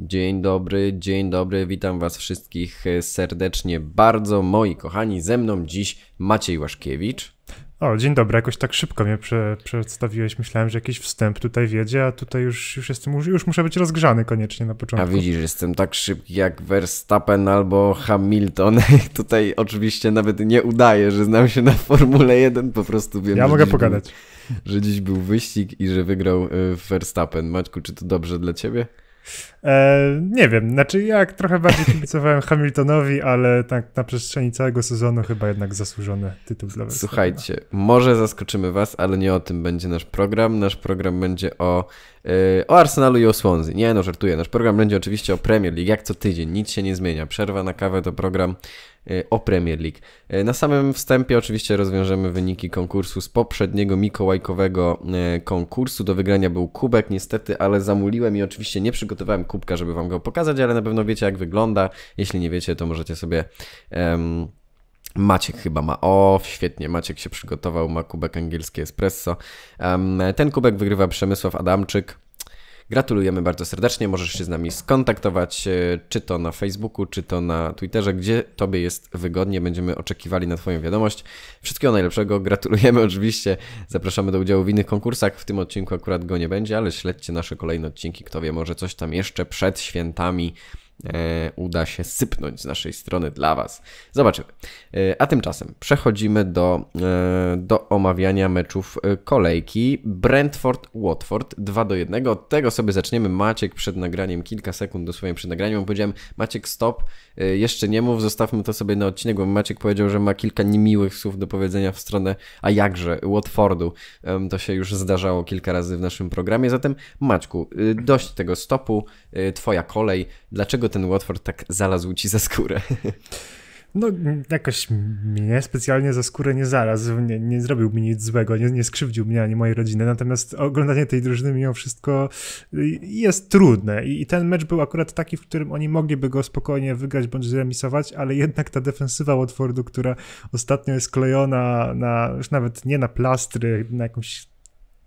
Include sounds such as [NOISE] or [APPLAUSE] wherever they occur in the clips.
Dzień dobry, dzień dobry, witam Was wszystkich e, serdecznie bardzo. Moi kochani, ze mną dziś Maciej Łaszkiewicz. O, dzień dobry, jakoś tak szybko mnie prze, przedstawiłeś. Myślałem, że jakiś wstęp tutaj wiedzie, a tutaj już, już jestem, już, już muszę być rozgrzany koniecznie na początku. A widzisz, jestem tak szybki jak Verstappen albo Hamilton. [LAUGHS] tutaj oczywiście nawet nie udaję, że znam się na Formule 1, po prostu wiem. Ja mogę pogadać. Był, że dziś był wyścig i że wygrał e, Verstappen. Maćku, czy to dobrze dla ciebie? E, nie wiem, znaczy jak trochę bardziej [LAUGHS] kibicowałem Hamiltonowi, ale tak na przestrzeni całego sezonu chyba jednak zasłużony tytuł dla was. Słuchajcie, może zaskoczymy was, ale nie o tym będzie nasz program. Nasz program będzie o E, o Arsenalu i o Swansea. Nie no, żartuję. Nasz program będzie oczywiście o Premier League, jak co tydzień. Nic się nie zmienia. Przerwa na kawę to program e, o Premier League. E, na samym wstępie oczywiście rozwiążemy wyniki konkursu z poprzedniego mikołajkowego konkursu. Do wygrania był kubek, niestety, ale zamuliłem i oczywiście nie przygotowałem kubka, żeby wam go pokazać, ale na pewno wiecie jak wygląda. Jeśli nie wiecie, to możecie sobie... Um, Maciek chyba ma. O, świetnie, Maciek się przygotował, ma kubek angielskie espresso. ten kubek wygrywa Przemysław Adamczyk. Gratulujemy bardzo serdecznie. Możesz się z nami skontaktować, e, czy to na Facebooku, czy to na Twitterze, gdzie Tobie jest wygodnie. Będziemy oczekiwali na Twoją wiadomość. Wszystkiego najlepszego. Gratulujemy oczywiście. Zapraszamy do udziału w innych konkursach. W tym odcinku akurat go nie będzie, ale śledźcie nasze kolejne odcinki. Kto wie, może coś tam jeszcze przed świętami E, uda się sypnąć z naszej strony dla Was. Zobaczymy. E, a tymczasem przechodzimy do, e, do omawiania meczów kolejki Brentford-Watford 2 do 1. Od tego sobie zaczniemy. Maciek przed nagraniem, kilka sekund dosłownie przed nagraniem, powiedziałem Maciek stop, jeszcze nie mów, zostawmy to sobie na odcinek, bo Maciek powiedział, że ma kilka niemiłych słów do powiedzenia w stronę, a jakże, Watfordu. To się już zdarzało kilka razy w naszym programie, zatem Maćku, y, dość tego stopu, y, twoja kolej. Dlaczego dlaczego ten Watford tak zalazł ci za skórę? No, jakoś mnie specjalnie za skórę nie zarazł, nie, nie zrobił mi nic złego, nie, nie skrzywdził mnie ani mojej rodziny, natomiast oglądanie tej drużyny mimo wszystko jest trudne I, i ten mecz był akurat taki, w którym oni mogliby go spokojnie wygrać bądź zremisować, ale jednak ta defensywa Watfordu, która ostatnio jest klejona na, już nawet nie na plastry, na jakąś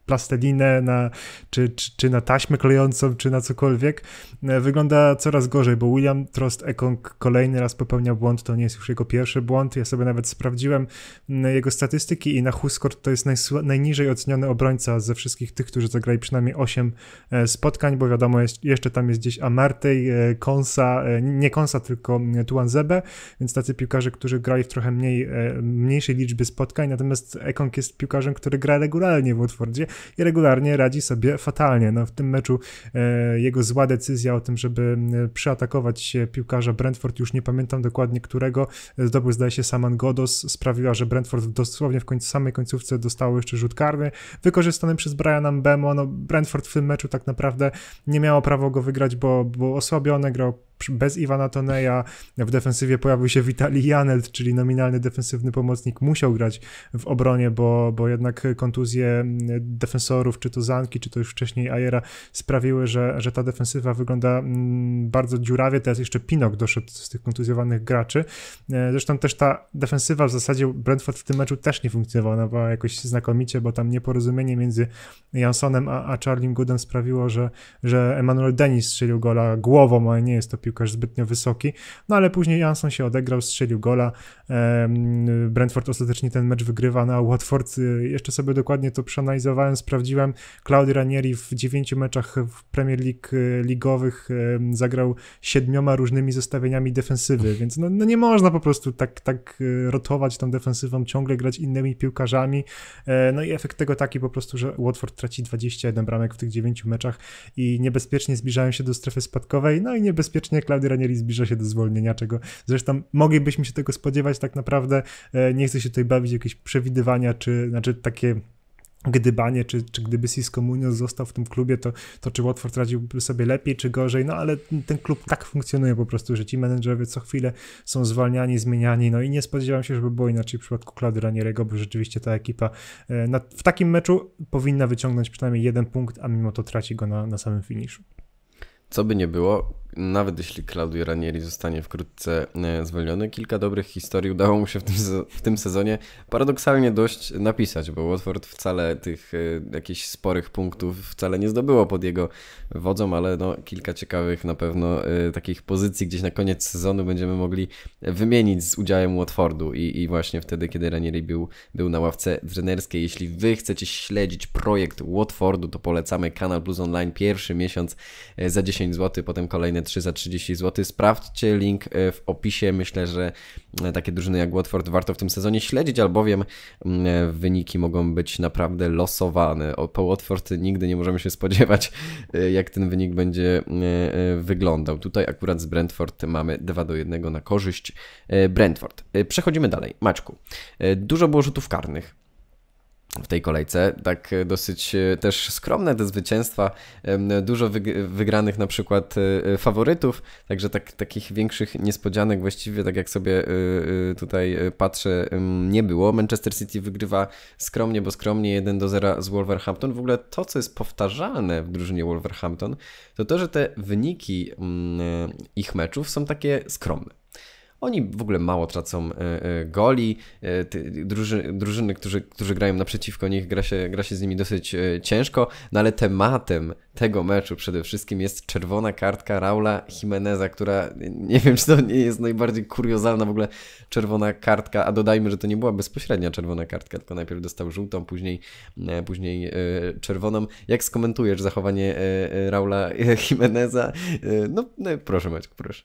plastelinę, na, czy, czy, czy, na taśmę klejącą, czy na cokolwiek, e, wygląda coraz gorzej, bo William Trost Ekong kolejny raz popełnia błąd, to nie jest już jego pierwszy błąd, ja sobie nawet sprawdziłem mm, jego statystyki i na Huskort to jest najniżej oceniony obrońca ze wszystkich tych, którzy zagrali przynajmniej 8 e, spotkań, bo wiadomo, jest, jeszcze tam jest gdzieś Amartey, e, Konsa, nie Konsa, tylko mm, Tuanzebe, więc tacy piłkarze, którzy grali w trochę mniej, mniejszej liczbie spotkań, natomiast Ekong jest piłkarzem, który gra regularnie w Watfordzie, i regularnie radzi sobie fatalnie. No, w tym meczu e, jego zła decyzja o tym, żeby przeatakować piłkarza Brentford, już nie pamiętam dokładnie którego, e, zdobył zdaje się Saman Godos, sprawiła, że Brentford dosłownie w końcu, samej końcówce dostało jeszcze rzut karny, wykorzystany przez Briana Bemo. No, Brentford w tym meczu tak naprawdę nie miało prawa go wygrać, bo bo osłabione, grał bez Iwana Toneja w defensywie pojawił się Vitali Janet, czyli nominalny defensywny pomocnik, musiał grać w obronie, bo, bo jednak kontuzje defensorów, czy to Zanki, czy to już wcześniej Ajera, sprawiły, że, że ta defensywa wygląda bardzo dziurawie. Teraz jeszcze Pinok doszedł z tych kontuzjowanych graczy. E, zresztą też ta defensywa w zasadzie Brentford w tym meczu też nie funkcjonowała jakoś znakomicie, bo tam nieporozumienie między Jansonem a, a Charlie Goodem sprawiło, że, że Emanuel Denis strzelił gola głową, a nie jest to piłka piłkarz zbytnio wysoki, no ale później Jansson się odegrał, strzelił gola, Brentford ostatecznie ten mecz wygrywa, na no Watford y, jeszcze sobie dokładnie to przeanalizowałem, sprawdziłem, Claudio Ranieri w dziewięciu meczach w Premier League y, ligowych zagrał siedmioma różnymi zestawieniami defensywy, więc no, no nie można po prostu tak, tak y, rotować tą defensywą, ciągle grać innymi piłkarzami, e, no i efekt tego taki po prostu, że Watford traci 21 bramek w tych dziewięciu meczach i niebezpiecznie zbliżają się do strefy spadkowej, no i niebezpiecznie faktycznie Claudio Ranieri zbliża się do zwolnienia, czego zresztą moglibyśmy się tego spodziewać tak naprawdę. E, nie chcę się tutaj bawić jakieś przewidywania, czy znaczy takie gdybanie, czy, czy gdyby Cisco Munoz został w tym klubie, to, to czy Watford radziłby sobie lepiej, czy gorzej, no ale ten klub tak funkcjonuje po prostu, że ci menedżerowie co chwilę są zwalniani, zmieniani, no i nie spodziewałem się, żeby było inaczej w przypadku Claudio Ranieriego, bo rzeczywiście ta ekipa e, na, w takim meczu powinna wyciągnąć przynajmniej jeden punkt, a mimo to traci go na, na samym finiszu. Co by nie było, nawet jeśli Claudio Ranieri zostanie wkrótce e, zwolniony, kilka dobrych historii udało mu się w tym, w tym sezonie paradoksalnie dość napisać, bo Watford wcale tych e, jakichś sporych punktów wcale nie zdobyło pod jego wodzą, ale no, kilka ciekawych na pewno e, takich pozycji gdzieś na koniec sezonu będziemy mogli wymienić z udziałem Watfordu i, i właśnie wtedy, kiedy Ranieri był, był na ławce trenerskiej. Jeśli wy chcecie śledzić projekt Watfordu, to polecamy kanał Blues Online, pierwszy miesiąc za 10 zł, potem kolejne 3 za 30 zł. Sprawdźcie link w opisie. Myślę, że takie drużyny jak Watford warto w tym sezonie śledzić, albowiem wyniki mogą być naprawdę losowane. Po Watford nigdy nie możemy się spodziewać, jak ten wynik będzie wyglądał. Tutaj akurat z Brentford mamy 2 do 1 na korzyść Brentford. Przechodzimy dalej. Maczku dużo było rzutów karnych w tej kolejce. Tak e, dosyć e, też skromne te zwycięstwa, dużo wygranych na przykład e, faworytów, także tak, takich większych niespodzianek właściwie, tak jak sobie tutaj patrzę, nie było. Manchester City wygrywa skromnie, bo skromnie 1 do 0 z Wolverhampton. W ogóle to, co jest powtarzalne w drużynie Wolverhampton, to to, że te wyniki mm, ich meczów są takie skromne. Oni w ogóle mało tracą e, e, goli. E, drużyny, drużyny którzy, którzy grają naprzeciwko nich, gra się, gra się z nimi dosyć ciężko, no ale tematem tego meczu przede wszystkim jest czerwona kartka Raula Jimeneza, która nie wiem, czy to nie jest najbardziej kuriozalna w ogóle czerwona kartka, a dodajmy, że to nie była bezpośrednia czerwona kartka, tylko najpierw dostał żółtą, później, później czerwoną. Jak skomentujesz zachowanie Raula Jimeneza? No, no proszę Maciek, proszę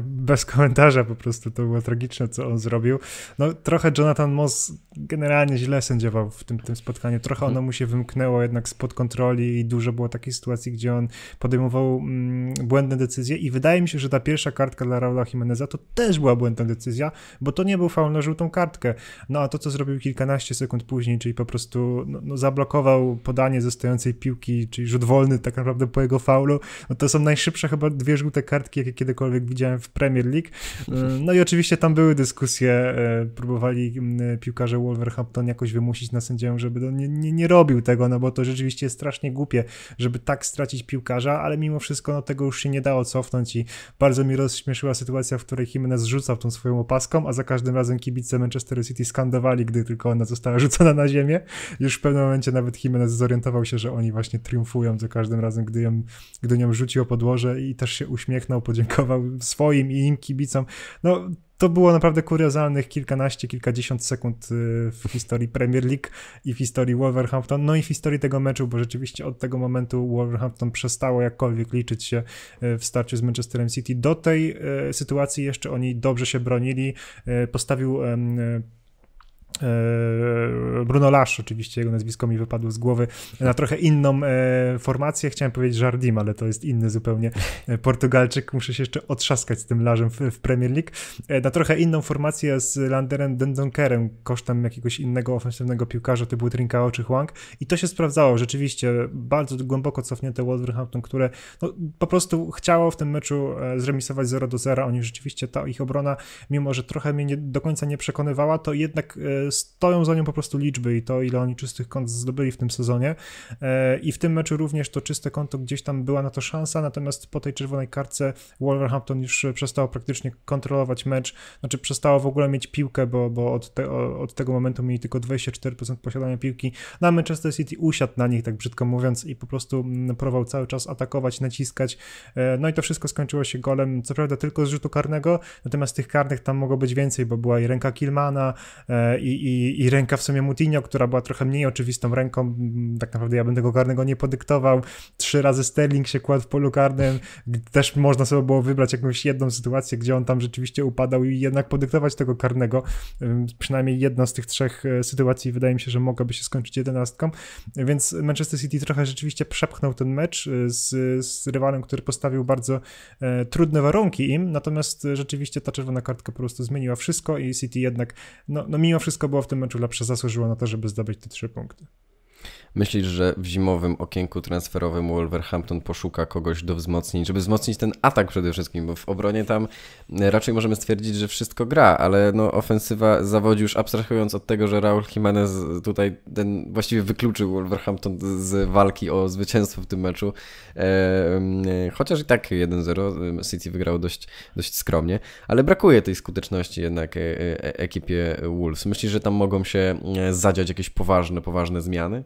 bez komentarza po prostu to było tragiczne, co on zrobił. No trochę Jonathan Moss generalnie źle sędziował w tym, tym spotkaniu. Trochę mhm. ono mu się wymknęło jednak spod kontroli i dużo było takich sytuacji, gdzie on podejmował mm, błędne decyzje i wydaje mi się, że ta pierwsza kartka dla Raula Jimeneza to też była błędna decyzja, bo to nie był faul na żółtą kartkę. No a to, co zrobił kilkanaście sekund później, czyli po prostu no, no, zablokował podanie ze stojącej piłki, czyli rzut wolny tak naprawdę po jego faulu, no to są najszybsze chyba dwie żółte kartki, jakie kiedykolwiek cokolwiek widziałem w Premier League. E, no i oczywiście tam były dyskusje, e, próbowali piłkarze Wolverhampton jakoś wymusić na sędziemu, żeby no nie, nie, nie, robił tego, no bo to rzeczywiście jest strasznie głupie, żeby tak stracić piłkarza, ale mimo wszystko no, tego już się nie dało cofnąć i bardzo mi rozśmieszyła sytuacja, w której Jimenez rzucał tą swoją opaską, a za każdym razem kibice Manchester City skandowali, gdy tylko ona została rzucona na ziemię. Już w pewnym momencie nawet Jimenez zorientował się, że oni właśnie triumfują za każdym razem, gdy, ją, gdy nią rzucił o podłoże i też się uśmiechnął, podziękował swoim i im kibicom. No, to było naprawdę kuriozalnych kilkanaście, kilkadziesiąt sekund y, w historii Premier League i w historii Wolverhampton, no i w historii tego meczu, bo rzeczywiście od tego momentu Wolverhampton przestało jakkolwiek liczyć się y, w starciu z Manchesterem City. Do tej y, sytuacji jeszcze oni dobrze się bronili, postawił E, Bruno Lasz, oczywiście jego nazwisko mi wypadło z głowy, na trochę inną e, formację. Chciałem powiedzieć Jardim, ale to jest inny zupełnie e, Portugalczyk. Muszę się jeszcze otrzaskać z tym Laszem w, Premier League. Na trochę inną formację z Landerem Dendonkerem kosztem jakiegoś innego ofensywnego piłkarza typu Trinkao czy Huang. I to się sprawdzało rzeczywiście. Bardzo głęboko cofnięte Wolverhampton, które no, po prostu chciało w tym meczu zremisować 0 do 0. Oni rzeczywiście, ta ich obrona, mimo że trochę mnie nie, do końca nie przekonywała, to jednak stoją za nią po prostu liczby i to, ile oni czystych kont zdobyli w tym sezonie. E, I w tym meczu również to czyste konto gdzieś tam była na to szansa, natomiast po tej czerwonej karce Wolverhampton już e, przestało praktycznie kontrolować mecz, znaczy przestało w ogóle mieć piłkę, bo, bo od, te, od tego momentu mieli tylko 24% posiadania piłki. Na no, Manchester City usiadł na nich, tak brzydko mówiąc, i po prostu mm, próbował cały czas atakować, naciskać. E, no i to wszystko skończyło się golem, co prawda tylko z rzutu karnego, natomiast tych karnych tam mogło być więcej, bo była i ręka Kilmana, i i, i ręka w sumie Mutinio, która była trochę mniej oczywistą ręką, mm, tak naprawdę ja będę go karnego nie podyktował, trzy razy Sterling się kładł w polu karnym, też można sobie było wybrać jakąś jedną sytuację, gdzie on tam rzeczywiście upadał i jednak podyktować tego karnego, przynajmniej jedna z tych trzech e, sytuacji wydaje mi się, że mogłaby się skończyć jedenastką, więc Manchester City trochę rzeczywiście przepchnął ten mecz e, z, z rywalem, który postawił bardzo e, trudne warunki im, natomiast rzeczywiście ta czerwona kartka po prostu zmieniła wszystko i City jednak, no, no mimo wszystko wszystko było w tym meczu lepsze, zasłużyło na to, żeby zdobyć te trzy punkty. Myślisz, że w zimowym okienku transferowym Wolverhampton poszuka kogoś do wzmocnień, żeby wzmocnić ten atak przede wszystkim, bo w obronie tam e, raczej możemy stwierdzić, że wszystko gra, ale no ofensywa zawodzi już abstrahując od tego, że Raul Jimenez tutaj ten właściwie wykluczył Wolverhampton z walki o zwycięstwo w tym meczu. E, e, chociaż i tak 1-0 City wygrał dość, dość skromnie, ale brakuje tej skuteczności jednak ekipie Wolves. Myślisz, że tam mogą się zadziać jakieś poważne, poważne zmiany?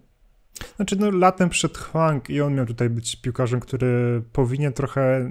Znaczy, no, latem przed Hwang i on miał tutaj być piłkarzem, który powinien trochę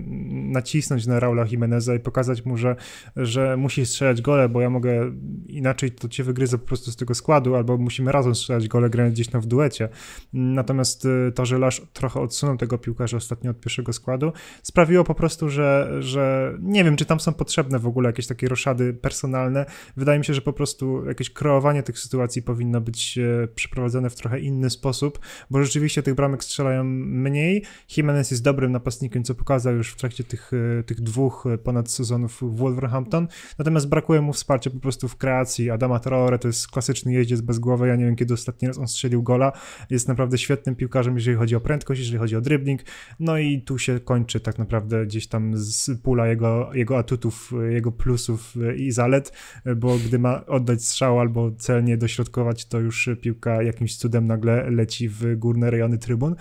nacisnąć na Raula Jimeneza i pokazać mu, że, że musi strzelać gole, bo ja mogę inaczej to cię wygryzę po prostu z tego składu, albo musimy razem strzelać gole, grając gdzieś tam w duecie. Natomiast y, to, że Lasz trochę odsunął tego piłkarza ostatnio od pierwszego składu, sprawiło po prostu, że, że nie wiem, czy tam są potrzebne w ogóle jakieś takie roszady personalne. Wydaje mi się, że po prostu jakieś kreowanie tych sytuacji powinno być y, przeprowadzone w trochę inny sposób bo rzeczywiście tych bramek strzelają mniej. Jimenez jest dobrym napastnikiem, co pokazał już w trakcie tych, e, tych dwóch e, ponad sezonów w Wolverhampton, natomiast brakuje mu wsparcia po prostu w kreacji. Adama Traore to jest klasyczny jeździec bez głowy, ja nie wiem kiedy ostatni raz on strzelił gola, jest naprawdę świetnym piłkarzem, jeżeli chodzi o prędkość, jeżeli chodzi o dribbling, no i tu się kończy tak naprawdę gdzieś tam z pula jego, jego atutów, jego plusów e, i zalet, bo gdy ma oddać strzał albo celnie dośrodkować, to już piłka jakimś cudem nagle leci leci w górne rejony trybun.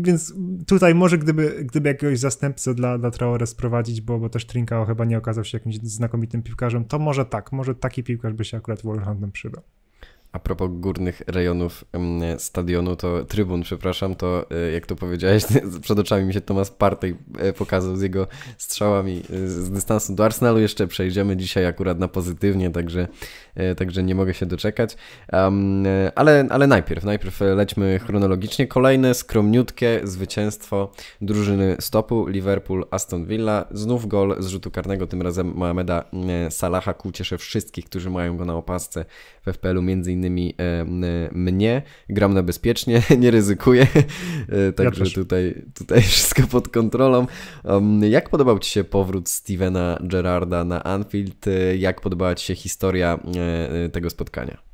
Więc tutaj może gdyby, gdyby jakiegoś zastępcę dla, dla Traore sprowadzić, bo, bo też Trinkao chyba nie okazał się jakimś znakomitym piłkarzem, to może tak, może taki piłkarz by się akurat Wolverhampton przydał a propos górnych rejonów stadionu, to trybun, przepraszam, to e, jak to powiedziałeś, [LAUGHS] przed oczami mi się Tomasz Partey e, pokazał z jego strzałami e, z dystansu do Arsenalu. Jeszcze przejdziemy dzisiaj akurat na pozytywnie, także, także nie mogę się doczekać. Um, ale, ale najpierw, najpierw lećmy chronologicznie. Kolejne skromniutkie zwycięstwo drużyny stopu Liverpool-Aston Villa. Znów gol z rzutu karnego, tym razem Mohameda Salaha ku cieszę wszystkich, którzy mają go na opasce w FPL-u, między innymi e, mnie. Gram na bezpiecznie, [LAUGHS] nie ryzykuję, e, także ja tutaj, tutaj [LAUGHS] wszystko pod kontrolą. Jak podobał Ci się powrót Stevena Gerarda na Anfield? E, jak podobała Ci się historia tego spotkania?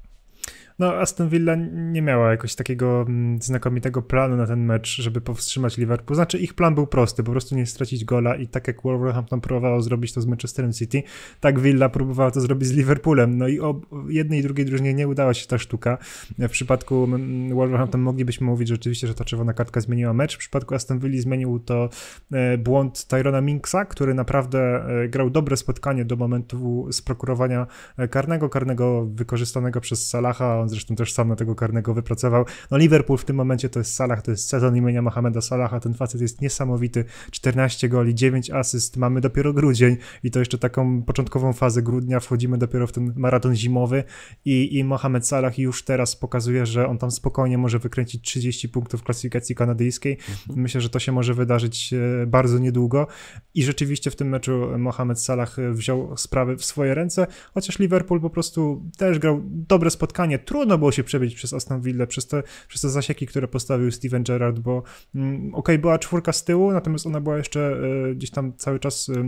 no Aston Villa nie miała jakoś takiego mm, znakomitego planu na ten mecz, żeby powstrzymać Liverpool. Znaczy ich plan był prosty, po prostu nie stracić gola i tak jak Wolverhampton próbowało zrobić to z Manchesterem City, tak Villa próbowała to zrobić z Liverpoolem. No i o jednej i drugiej drużynie nie udała się ta sztuka. W przypadku mm, Wolverhampton moglibyśmy mówić rzeczywiście, że ta czerwona kartka zmieniła mecz. W przypadku Aston Villa zmienił to e, błąd Tyrona Minksa, który naprawdę e, grał dobre spotkanie do momentu sprokurowania e, karnego, karnego wykorzystanego przez Salaha, on zresztą też sam na tego karnego wypracował. No Liverpool w tym momencie to jest Salah, to jest sezon imienia Mohameda Salaha, ten facet jest niesamowity, 14 goli, 9 asyst, mamy dopiero grudzień i to jeszcze taką początkową fazę grudnia, wchodzimy dopiero w ten maraton zimowy i, i Mohamed Salah już teraz pokazuje, że on tam spokojnie może wykręcić 30 punktów w klasyfikacji kanadyjskiej. Mhm. Myślę, że to się może wydarzyć e, bardzo niedługo i rzeczywiście w tym meczu Mohamed Salah e, wziął sprawy w swoje ręce, chociaż Liverpool po prostu też grał dobre spotkanie, trudne trudno było się przebić przez Aston Villa, przez te, przez te zasieki, które postawił Steven Gerrard, bo mm, okej, okay, była czwórka z tyłu, natomiast ona była jeszcze y, gdzieś tam cały czas... Y,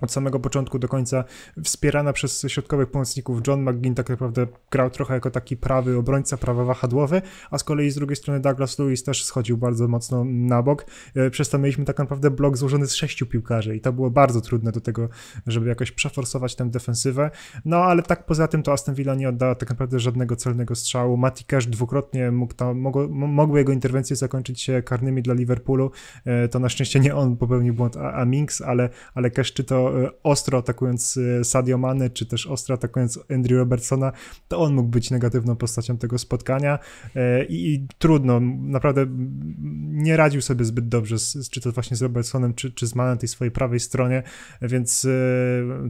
od samego początku do końca wspierana przez środkowych pomocników. John McGinn tak naprawdę grał trochę jako taki prawy obrońca, prawa wahadłowy, a z kolei z drugiej strony Douglas Lewis też schodził bardzo mocno na bok, e, przez to mieliśmy tak naprawdę blok złożony z sześciu piłkarzy i to było bardzo trudne do tego, żeby jakoś przeforsować tę defensywę, no ale tak poza tym to Aston Villa nie oddała tak naprawdę żadnego celnego strzału. Mati Cash dwukrotnie mógł tam, mogło, mogły jego interwencje zakończyć się karnymi dla Liverpoolu, e, to na szczęście nie on popełnił błąd, a, a Minks, ale, ale Cash czy to E, ostro atakując e, Sadio Mane, czy też ostro atakując Andrew Robertsona, to on mógł być negatywną postacią tego spotkania e, i, i trudno, naprawdę nie radził sobie zbyt dobrze, z, czy to właśnie z Robertsonem, czy, czy z Mane na tej swojej prawej stronie, więc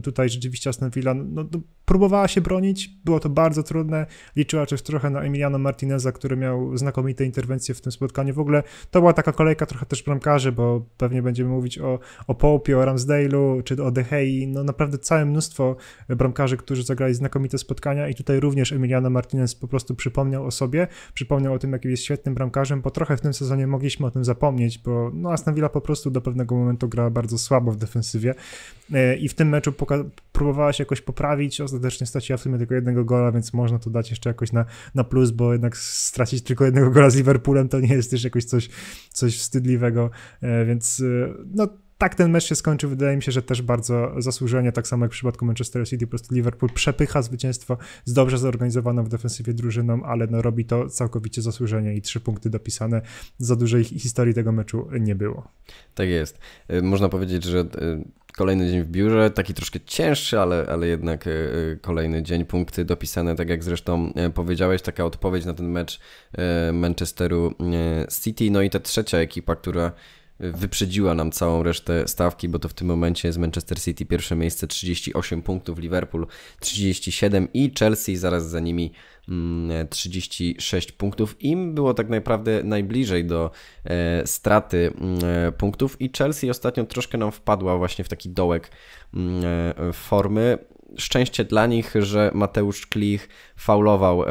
tutaj rzeczywiście Aston Villa no, no, próbowała się bronić, było to bardzo trudne, liczyła też trochę na Emiliano Martineza, który miał znakomite interwencje w tym spotkaniu, w ogóle to była taka kolejka trochę też bramkarzy, bo pewnie będziemy mówić o, o Pope, o Ramsdale'u, czy o Dehei, no naprawdę całe mnóstwo bramkarzy, którzy zagrali znakomite spotkania i tutaj również Emiliano Martinez po prostu przypomniał o sobie, przypomniał o tym, jakim jest świetnym bramkarzem, bo trochę w tym sezonie mogliśmy o tym zapomnieć, bo no Aston Villa po prostu do pewnego momentu grała bardzo słabo w defensywie e, i w tym meczu poka- próbowała się jakoś poprawić, ostatecznie straciła w sumie tylko jednego gola, więc można to dać jeszcze jakoś na, na plus, bo jednak stracić tylko jednego gola z Liverpoolem to nie jest też jakoś coś, coś wstydliwego, e, więc e, no tak ten mecz się skończył, wydaje mi się, że też bardzo zasłużenie, tak samo jak w przypadku Manchester City, po prostu Liverpool przepycha zwycięstwo z dobrze zorganizowaną w defensywie drużyną, ale no robi to całkowicie zasłużenie i trzy punkty dopisane. Za dużej historii tego meczu nie było. Tak jest. Y, można powiedzieć, że y, kolejny dzień w biurze, taki troszkę cięższy, ale, ale jednak y, kolejny dzień, punkty dopisane, tak jak zresztą powiedziałeś, taka odpowiedź na ten mecz Manchesteru City, no i ta trzecia ekipa, która wyprzedziła nam całą resztę stawki, bo to w tym momencie jest Manchester City pierwsze miejsce 38 punktów, Liverpool 37 i Chelsea zaraz za nimi 36 mm, punktów. Im było tak naprawdę najbliżej do e, straty mm, e, punktów i Chelsea ostatnio troszkę nam wpadła właśnie w taki dołek mm, e, formy szczęście dla nich, że Mateusz Klich faulował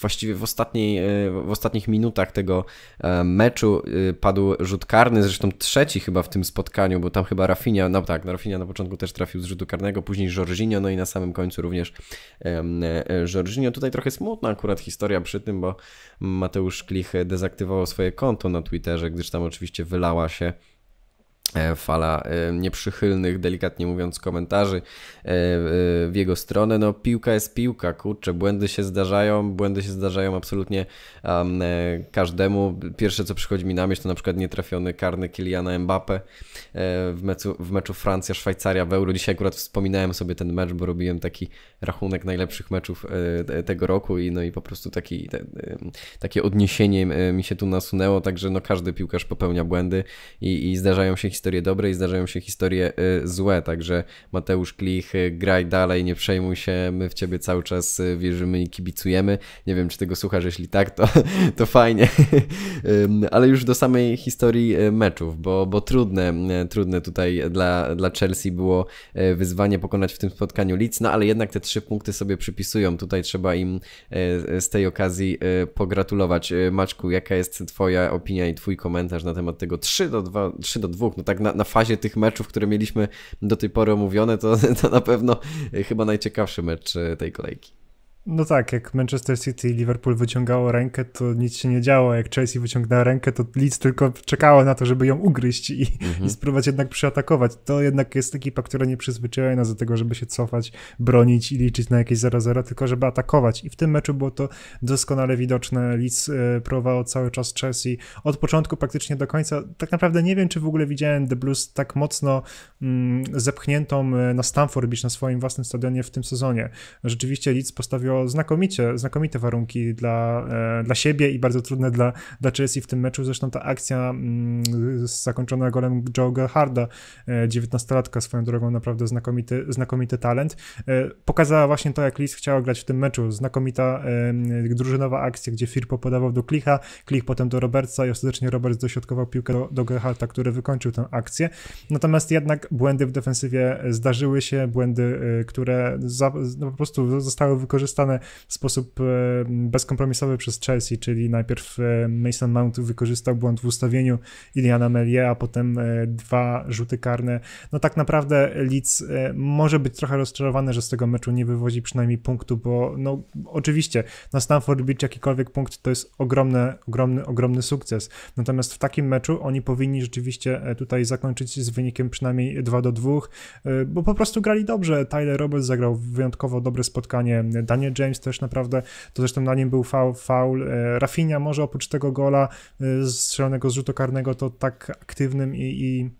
właściwie w, ostatniej, e, w ostatnich minutach tego e, meczu. E, padł rzut karny, zresztą trzeci chyba w tym spotkaniu, bo tam chyba Rafinha, no tak, no Rafinha na początku też trafił z rzutu karnego, później Jorginho, no i na samym końcu również Jorginho. Tutaj trochę smutna akurat historia przy tym, bo Mateusz Klich dezaktywował swoje konto na Twitterze, gdyż tam oczywiście wylała się E, fala e, nieprzychylnych, delikatnie mówiąc, komentarzy e, w jego stronę. No piłka jest piłka, kurczę, błędy się zdarzają, błędy się zdarzają absolutnie um, każdemu. Pierwsze, co przychodzi mi na myśl, to na przykład nietrafiony karny Kiliana Mbappe w meczu, w meczu Francja-Szwajcaria w Euro. Dzisiaj akurat wspominałem sobie ten mecz, bo robiłem taki rachunek najlepszych meczów tego roku i no i po prostu taki, te, takie odniesienie mi się tu nasunęło, także no każdy piłkarz popełnia błędy i, i zdarzają się historie historie dobre i zdarzają się historie y, złe, także Mateusz Klich, y, graj dalej, nie przejmuj się, my w ciebie cały czas y, wierzymy i kibicujemy. Nie wiem, czy tego słuchasz, jeśli tak, to, [LAUGHS] to fajnie. [LAUGHS] Ale już do samej historii meczów, bo, bo trudne, trudne tutaj dla, dla Chelsea było wyzwanie pokonać w tym spotkaniu Leeds, no ale jednak te trzy punkty sobie przypisują. Tutaj trzeba im z tej okazji pogratulować. Maczku, jaka jest twoja opinia i twój komentarz na temat tego 3 do, 2, 3 do 2, no tak tak na, na fazie tych meczów, które mieliśmy do tej pory omówione, to, [LAUGHS] to na pewno chyba najciekawszy mecz e, tej kolejki. No tak, jak Manchester City i Liverpool wyciągało rękę, to nic się nie działo. Jak Chelsea wyciągnęła rękę, to Leeds tylko czekało na to, żeby ją ugryźć i, mhm. i spróbować jednak przeatakować. To jednak jest ekipa, która nie przyzwyczaiła nas do tego, żeby się cofać, bronić i liczyć na jakieś 0-0, tylko żeby atakować. I w tym meczu było to doskonale widoczne. Leeds e, prowało cały czas Chelsea od początku praktycznie do końca. Tak naprawdę nie wiem, czy w ogóle widziałem The Blues tak mocno mm, zepchniętą e, na Stamford Bridge, na swoim własnym stadionie w tym sezonie. Rzeczywiście Leeds postawiło znakomicie, znakomite warunki dla, e, dla siebie i bardzo trudne dla, dla Chelsea w tym meczu. Zresztą ta akcja mm, zakończona golem Joe Harda, 19-latka e, swoją drogą, naprawdę znakomity, znakomity talent, e, pokazała właśnie to, jak Lis chciała grać w tym meczu. Znakomita drużynowa akcja, gdzie Firpo podawał do Klicha, Klich potem do Robertsa i ostatecznie Roberts dośrodkował piłkę do, do który wykończył tę akcję. Natomiast jednak błędy w defensywie zdarzyły się, błędy, które za, no po prostu zostały wykorzystane wykorzystane w sposób e, bezkompromisowy przez Chelsea, czyli najpierw e, Mason Mount wykorzystał błąd w ustawieniu Iliana Melie, a potem e, dwa rzuty karne. No tak naprawdę Leeds może być trochę rozczarowany, że z tego meczu nie wywozi przynajmniej punktu, bo no oczywiście na Stanford Beach jakikolwiek punkt to jest ogromny, ogromny, ogromny sukces. Natomiast w takim meczu oni powinni rzeczywiście tutaj zakończyć z wynikiem przynajmniej 2 do 2, bo po prostu grali dobrze. Tyler Roberts zagrał wyjątkowo dobre spotkanie, Daniel James też naprawdę, to zresztą na nim był faul, e, faul. może oprócz tego gola e, strzelonego z rzutu karnego to tak aktywnym i, i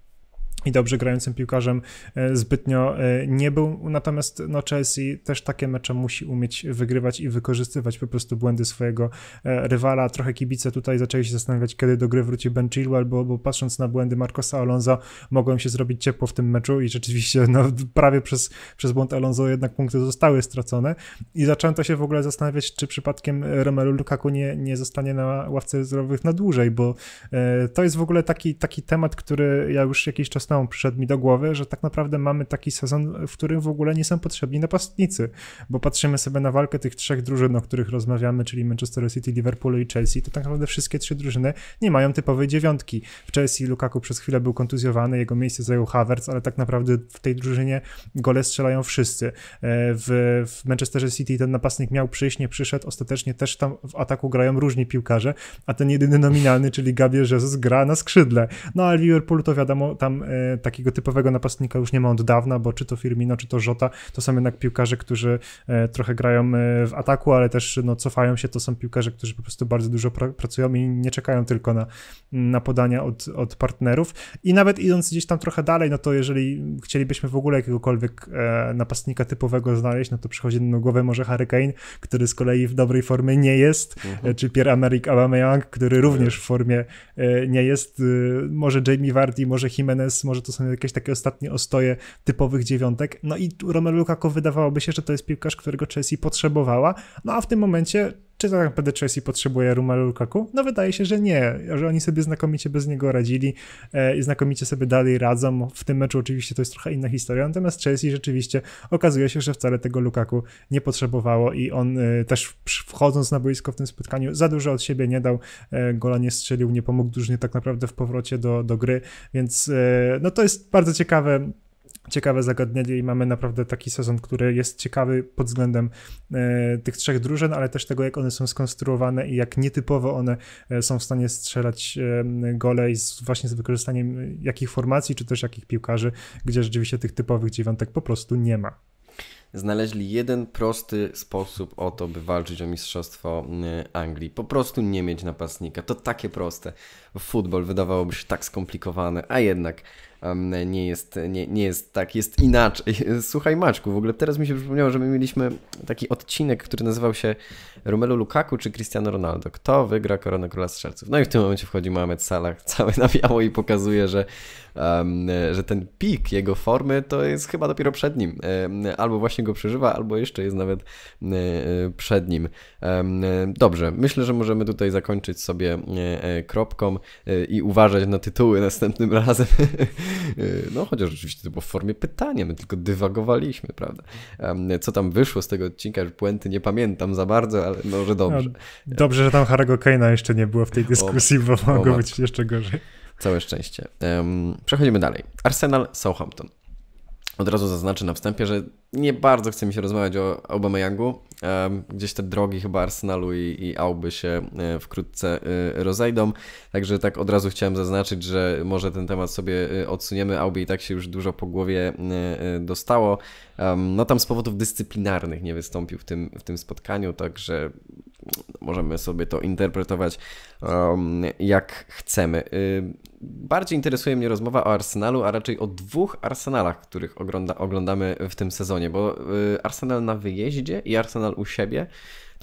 i dobrze grającym piłkarzem e, zbytnio e, nie był. Natomiast no, Chelsea też takie mecze musi umieć wygrywać i wykorzystywać po prostu błędy swojego e, rywala. Trochę kibice tutaj zaczęli się zastanawiać, kiedy do gry wróci Ben Chilwell, bo, bo patrząc na błędy Marcosa Alonso, mogłem się zrobić ciepło w tym meczu i rzeczywiście no, prawie przez, przez błąd Alonso jednak punkty zostały stracone i zaczęto się w ogóle zastanawiać, czy przypadkiem Romelu Lukaku nie, nie zostanie na ławce zdrowych na dłużej, bo to jest w ogóle taki, taki temat, który ja już jakiś czas temu zresztą przyszedł mi do głowy, że tak naprawdę mamy taki sezon, w którym w ogóle nie są potrzebni napastnicy, bo patrzymy sobie na walkę tych trzech drużyn, o których rozmawiamy, czyli Manchester City, Liverpoolu i Chelsea, to tak naprawdę wszystkie trzy drużyny nie mają typowej dziewiątki. W Chelsea Lukaku przez chwilę był kontuzjowany, jego miejsce zajął Havertz, ale tak naprawdę w tej drużynie gole strzelają wszyscy. E, w, w Manchesterze City ten napastnik miał przyjść, nie przyszedł, ostatecznie też tam w ataku grają różni piłkarze, a ten jedyny nominalny, czyli Gabriel Jesus gra na skrzydle. No ale Liverpool to wiadomo, tam e, takiego typowego napastnika już nie ma od dawna, bo czy to Firmino, czy to Żota, to są jednak piłkarze, którzy e, trochę grają e, w ataku, ale też no, cofają się, to są piłkarze, którzy po prostu bardzo dużo pracują i nie czekają tylko na, na podania od, od partnerów. I nawet idąc gdzieś tam trochę dalej, no to jeżeli chcielibyśmy w ogóle jakiegokolwiek e, napastnika typowego znaleźć, no to przychodzi na głowę może Harry Kane, który z kolei w dobrej formie nie jest, mhm. czy Pierre-Emerick Aubameyang, który również w formie nie jest, może Jamie Vardy, może Jimenez, może może to są jakieś takie ostatnie ostoje typowych dziewiątek. No i Romelu Lukaku wydawałoby się, że to jest piłkarz, którego Chelsea potrzebowała, no a w tym momencie czy tak naprawdę Chelsea potrzebuje Romelu Lukaku? No wydaje się, że nie, że oni sobie znakomicie bez niego radzili e, i znakomicie sobie dalej radzą. W tym meczu oczywiście to jest trochę inna historia, natomiast Chelsea rzeczywiście okazuje się, że wcale tego Lukaku nie potrzebowało i on e, też wchodząc na boisko w tym spotkaniu za dużo od siebie nie dał, e, gola nie strzelił, nie pomógł dużo tak naprawdę w powrocie do, do gry, więc no to jest bardzo ciekawe ciekawe zagadnienie i mamy naprawdę taki sezon, który jest ciekawy pod względem e, tych trzech drużyn, ale też tego, jak one są skonstruowane i jak nietypowo one e, są w stanie strzelać e, gole i z, właśnie z wykorzystaniem jakich formacji, czy też jakich piłkarzy, gdzie rzeczywiście tych typowych dziewiątek po prostu nie ma znaleźli jeden prosty sposób o to, by walczyć o Mistrzostwo Anglii. Po prostu nie mieć napastnika. To takie proste. Futbol wydawałoby się tak skomplikowane, a jednak nie jest, nie, nie jest tak, jest inaczej. [LAUGHS] Słuchaj Maczku, w ogóle teraz mi się przypomniało, że my mieliśmy taki odcinek, który nazywał się Romelu Lukaku czy Cristiano Ronaldo. Kto wygra koronę Króla Strzelców? No i w tym momencie wchodzi Mohamed Salah [LAUGHS] cały na biało i pokazuje, że, um, że ten pik jego formy to jest chyba dopiero przed nim. Albo właśnie go przeżywa, albo jeszcze jest nawet przed nim. Dobrze, myślę, że możemy tutaj zakończyć sobie e, e, kropką e, i uważać na tytuły [LAUGHS] następnym razem. E, no, chociaż oczywiście to było w formie pytania, my tylko dywagowaliśmy, prawda? Co tam wyszło z tego odcinka, że puenty nie pamiętam za bardzo, ale no, że dobrze. No, dobrze, że tam Harego Kane'a jeszcze nie było w tej dyskusji, o, bo mogło być jeszcze gorzej. Całe szczęście. Przechodzimy dalej. Arsenal Southampton. Od razu zaznaczę na wstępie, że nie bardzo chce mi się rozmawiać o Aubameyangu. Gdzieś te drogi chyba Arsenalu i, i Auby się e, wkrótce e, rozejdą. Także tak od razu chciałem zaznaczyć, że może ten temat sobie e, odsuniemy. Auby i tak się już dużo po głowie dostało. No tam z powodów dyscyplinarnych nie wystąpił w tym, w tym spotkaniu, także możemy sobie to interpretować um, jak chcemy. Y, bardziej interesuje mnie rozmowa o Arsenalu, a raczej o dwóch Arsenalach, których ogląda, oglądamy w tym sezonie, bo y, Arsenal na wyjeździe i Arsenal u siebie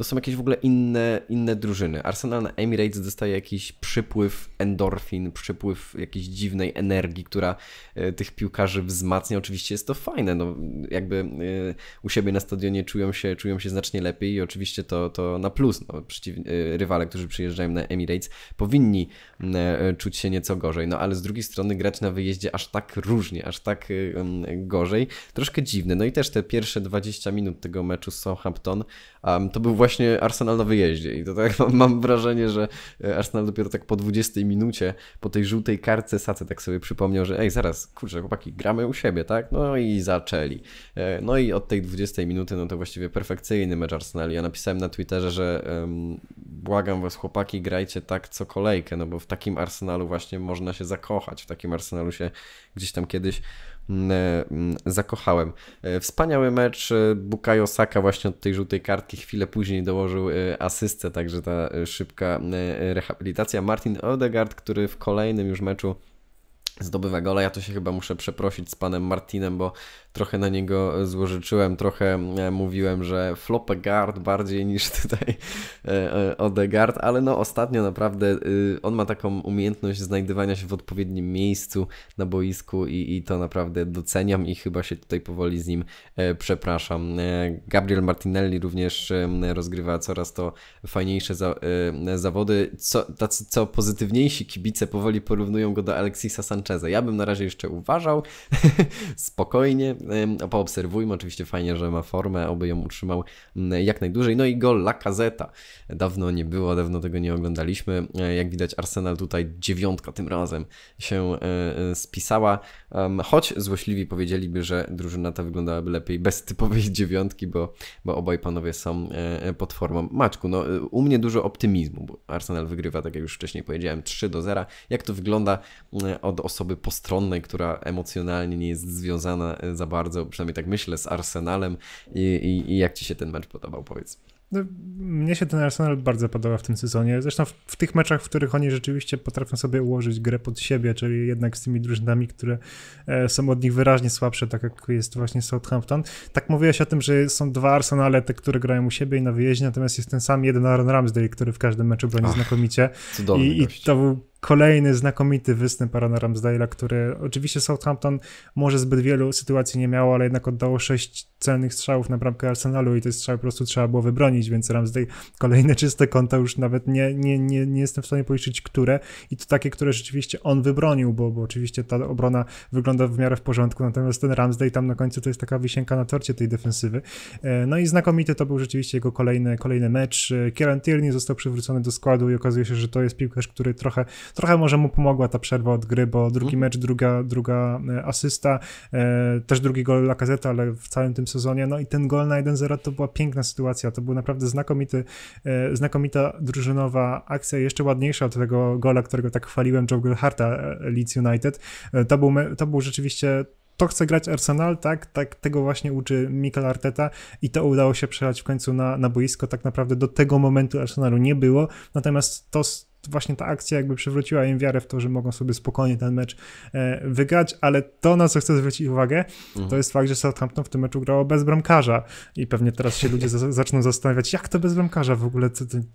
to są jakieś w ogóle inne, inne drużyny. Arsenal na Emirates dostaje jakiś przypływ endorfin, przypływ jakiejś dziwnej energii, która e, tych piłkarzy wzmacnia. Oczywiście jest to fajne, no jakby e, u siebie na stadionie czują się, czują się znacznie lepiej i oczywiście to, to na plus. No, przeciw, e, rywale, którzy przyjeżdżają na Emirates powinni czuć się nieco gorzej, no ale z drugiej strony grać na wyjeździe aż tak różnie, aż tak gorzej, troszkę dziwne. No i też te pierwsze 20 minut tego meczu z Southampton um, to był właśnie właśnie Arsenal na wyjeździe. I to tak [LAUGHS] mam, mam wrażenie, że e, Arsenal dopiero tak po 20 minucie, po tej żółtej karce Sace tak sobie przypomniał, że ej, zaraz, kurczę, chłopaki, gramy u siebie, tak? No i zaczęli. E, no i od tej 20 minuty, no to właściwie perfekcyjny mecz Arsenal. Ja napisałem na Twitterze, że um, błagam was, chłopaki, grajcie tak co kolejkę, no bo w takim Arsenalu właśnie można się zakochać, w takim Arsenalu się gdzieś tam kiedyś Mm, e, mm, zakochałem. E, wspaniały mecz e, Bukayo Saka właśnie od tej żółtej kartki chwilę później dołożył asystę, także ta szybka rehabilitacja. Martin Odegaard, który w kolejnym już meczu zdobywa gola. Ja to się chyba muszę przeprosić z panem Martinem, bo trochę na niego złożyczyłem, trochę e, mówiłem, że Flopegard bardziej niż [LAUGHS] tutaj e, e, Odegard, ale no ostatnio naprawdę y, on ma taką umiejętność znajdywania się w odpowiednim miejscu na boisku i, i to naprawdę doceniam i chyba się tutaj powoli z nim przepraszam. Gabriel Martinelli również rozgrywa coraz to fajniejsze za, zawody. Co, tacy co pozytywniejsi kibice powoli porównują go do Alexisa Sanchez. Sanchezę. Ja bym na razie jeszcze uważał, [LAUGHS] spokojnie, poobserwujmy, oczywiście fajnie, że ma formę, oby ją utrzymał mm, jak najdłużej. No i gol La Caseta, dawno nie było, dawno tego nie oglądaliśmy, e, jak widać Arsenal tutaj dziewiątka tym razem się e, e, spisała, choć złośliwi powiedzieliby, że drużyna ta wyglądałaby lepiej bez typowej [LAUGHS] dziewiątki, bo, bo obaj panowie są pod formą. Maczku, no u mnie dużo optymizmu, bo Arsenal wygrywa, tak jak już wcześniej powiedziałem, 3 do 0. Jak to wygląda mm, od osoby postronnej, która emocjonalnie nie jest związana e, za bardzo, przynajmniej tak myślę, z Arsenalem. I, i, i jak ci się ten mecz podobał, powiedz? No, mnie się ten Arsenal bardzo podoba w tym sezonie. Zresztą w, w, tych meczach, w których oni rzeczywiście potrafią sobie ułożyć grę pod siebie, czyli jednak z tymi drużynami, które e, są od nich wyraźnie słabsze, tak jak jest właśnie Southampton. Tak mówiłeś o tym, że są dwa Arsenale, te, które grają u siebie i na wyjeździe, natomiast jest ten sam jeden Aaron Ramsdale, który w każdym meczu broni Ach, znakomicie. I, I to był kolejny znakomity występ Arona Ramsdale'a, który oczywiście Southampton może zbyt wielu sytuacji nie miało, ale jednak oddało sześć celnych strzałów na bramkę Arsenalu i te strzały po prostu trzeba było wybronić, więc Ramsdale kolejne czyste konta już nawet nie, nie, nie, nie jestem w stanie policzyć, które i to takie, które rzeczywiście on wybronił, bo, bo oczywiście ta obrona wygląda w miarę w porządku, natomiast ten Ramsdale tam na końcu to jest taka wisienka na torcie tej defensywy. E, no i znakomity to był rzeczywiście jego kolejny, kolejny mecz. E, Kieran Tierney został przywrócony do składu i okazuje się, że to jest piłkarz, który trochę Trochę może mu pomogła ta przerwa od gry, bo drugi mhm. mecz, druga, druga e, asysta, e, też drugi gol Lacazette, ale w całym tym sezonie. No i ten gol na 1-0 to była piękna sytuacja, to był naprawdę znakomity, e, znakomita drużynowa akcja, jeszcze ładniejsza od tego gola, którego tak chwaliłem Joe Gilharta Leeds United. To był, to był rzeczywiście to chce grać Arsenal, tak, tak tego właśnie uczy Mikel Arteta i to udało się przelać w końcu na, na boisko. Tak naprawdę do tego momentu Arsenalu nie było, natomiast to właśnie ta akcja jakby przywróciła im wiarę w to, że mogą sobie spokojnie ten mecz e, wygrać, ale to, na co chcę zwrócić uwagę, mhm. to jest fakt, że Southampton w tym meczu grało bez bramkarza i pewnie teraz się ludzie [LAUGHS] zaczną zastanawiać, jak to bez bramkarza w ogóle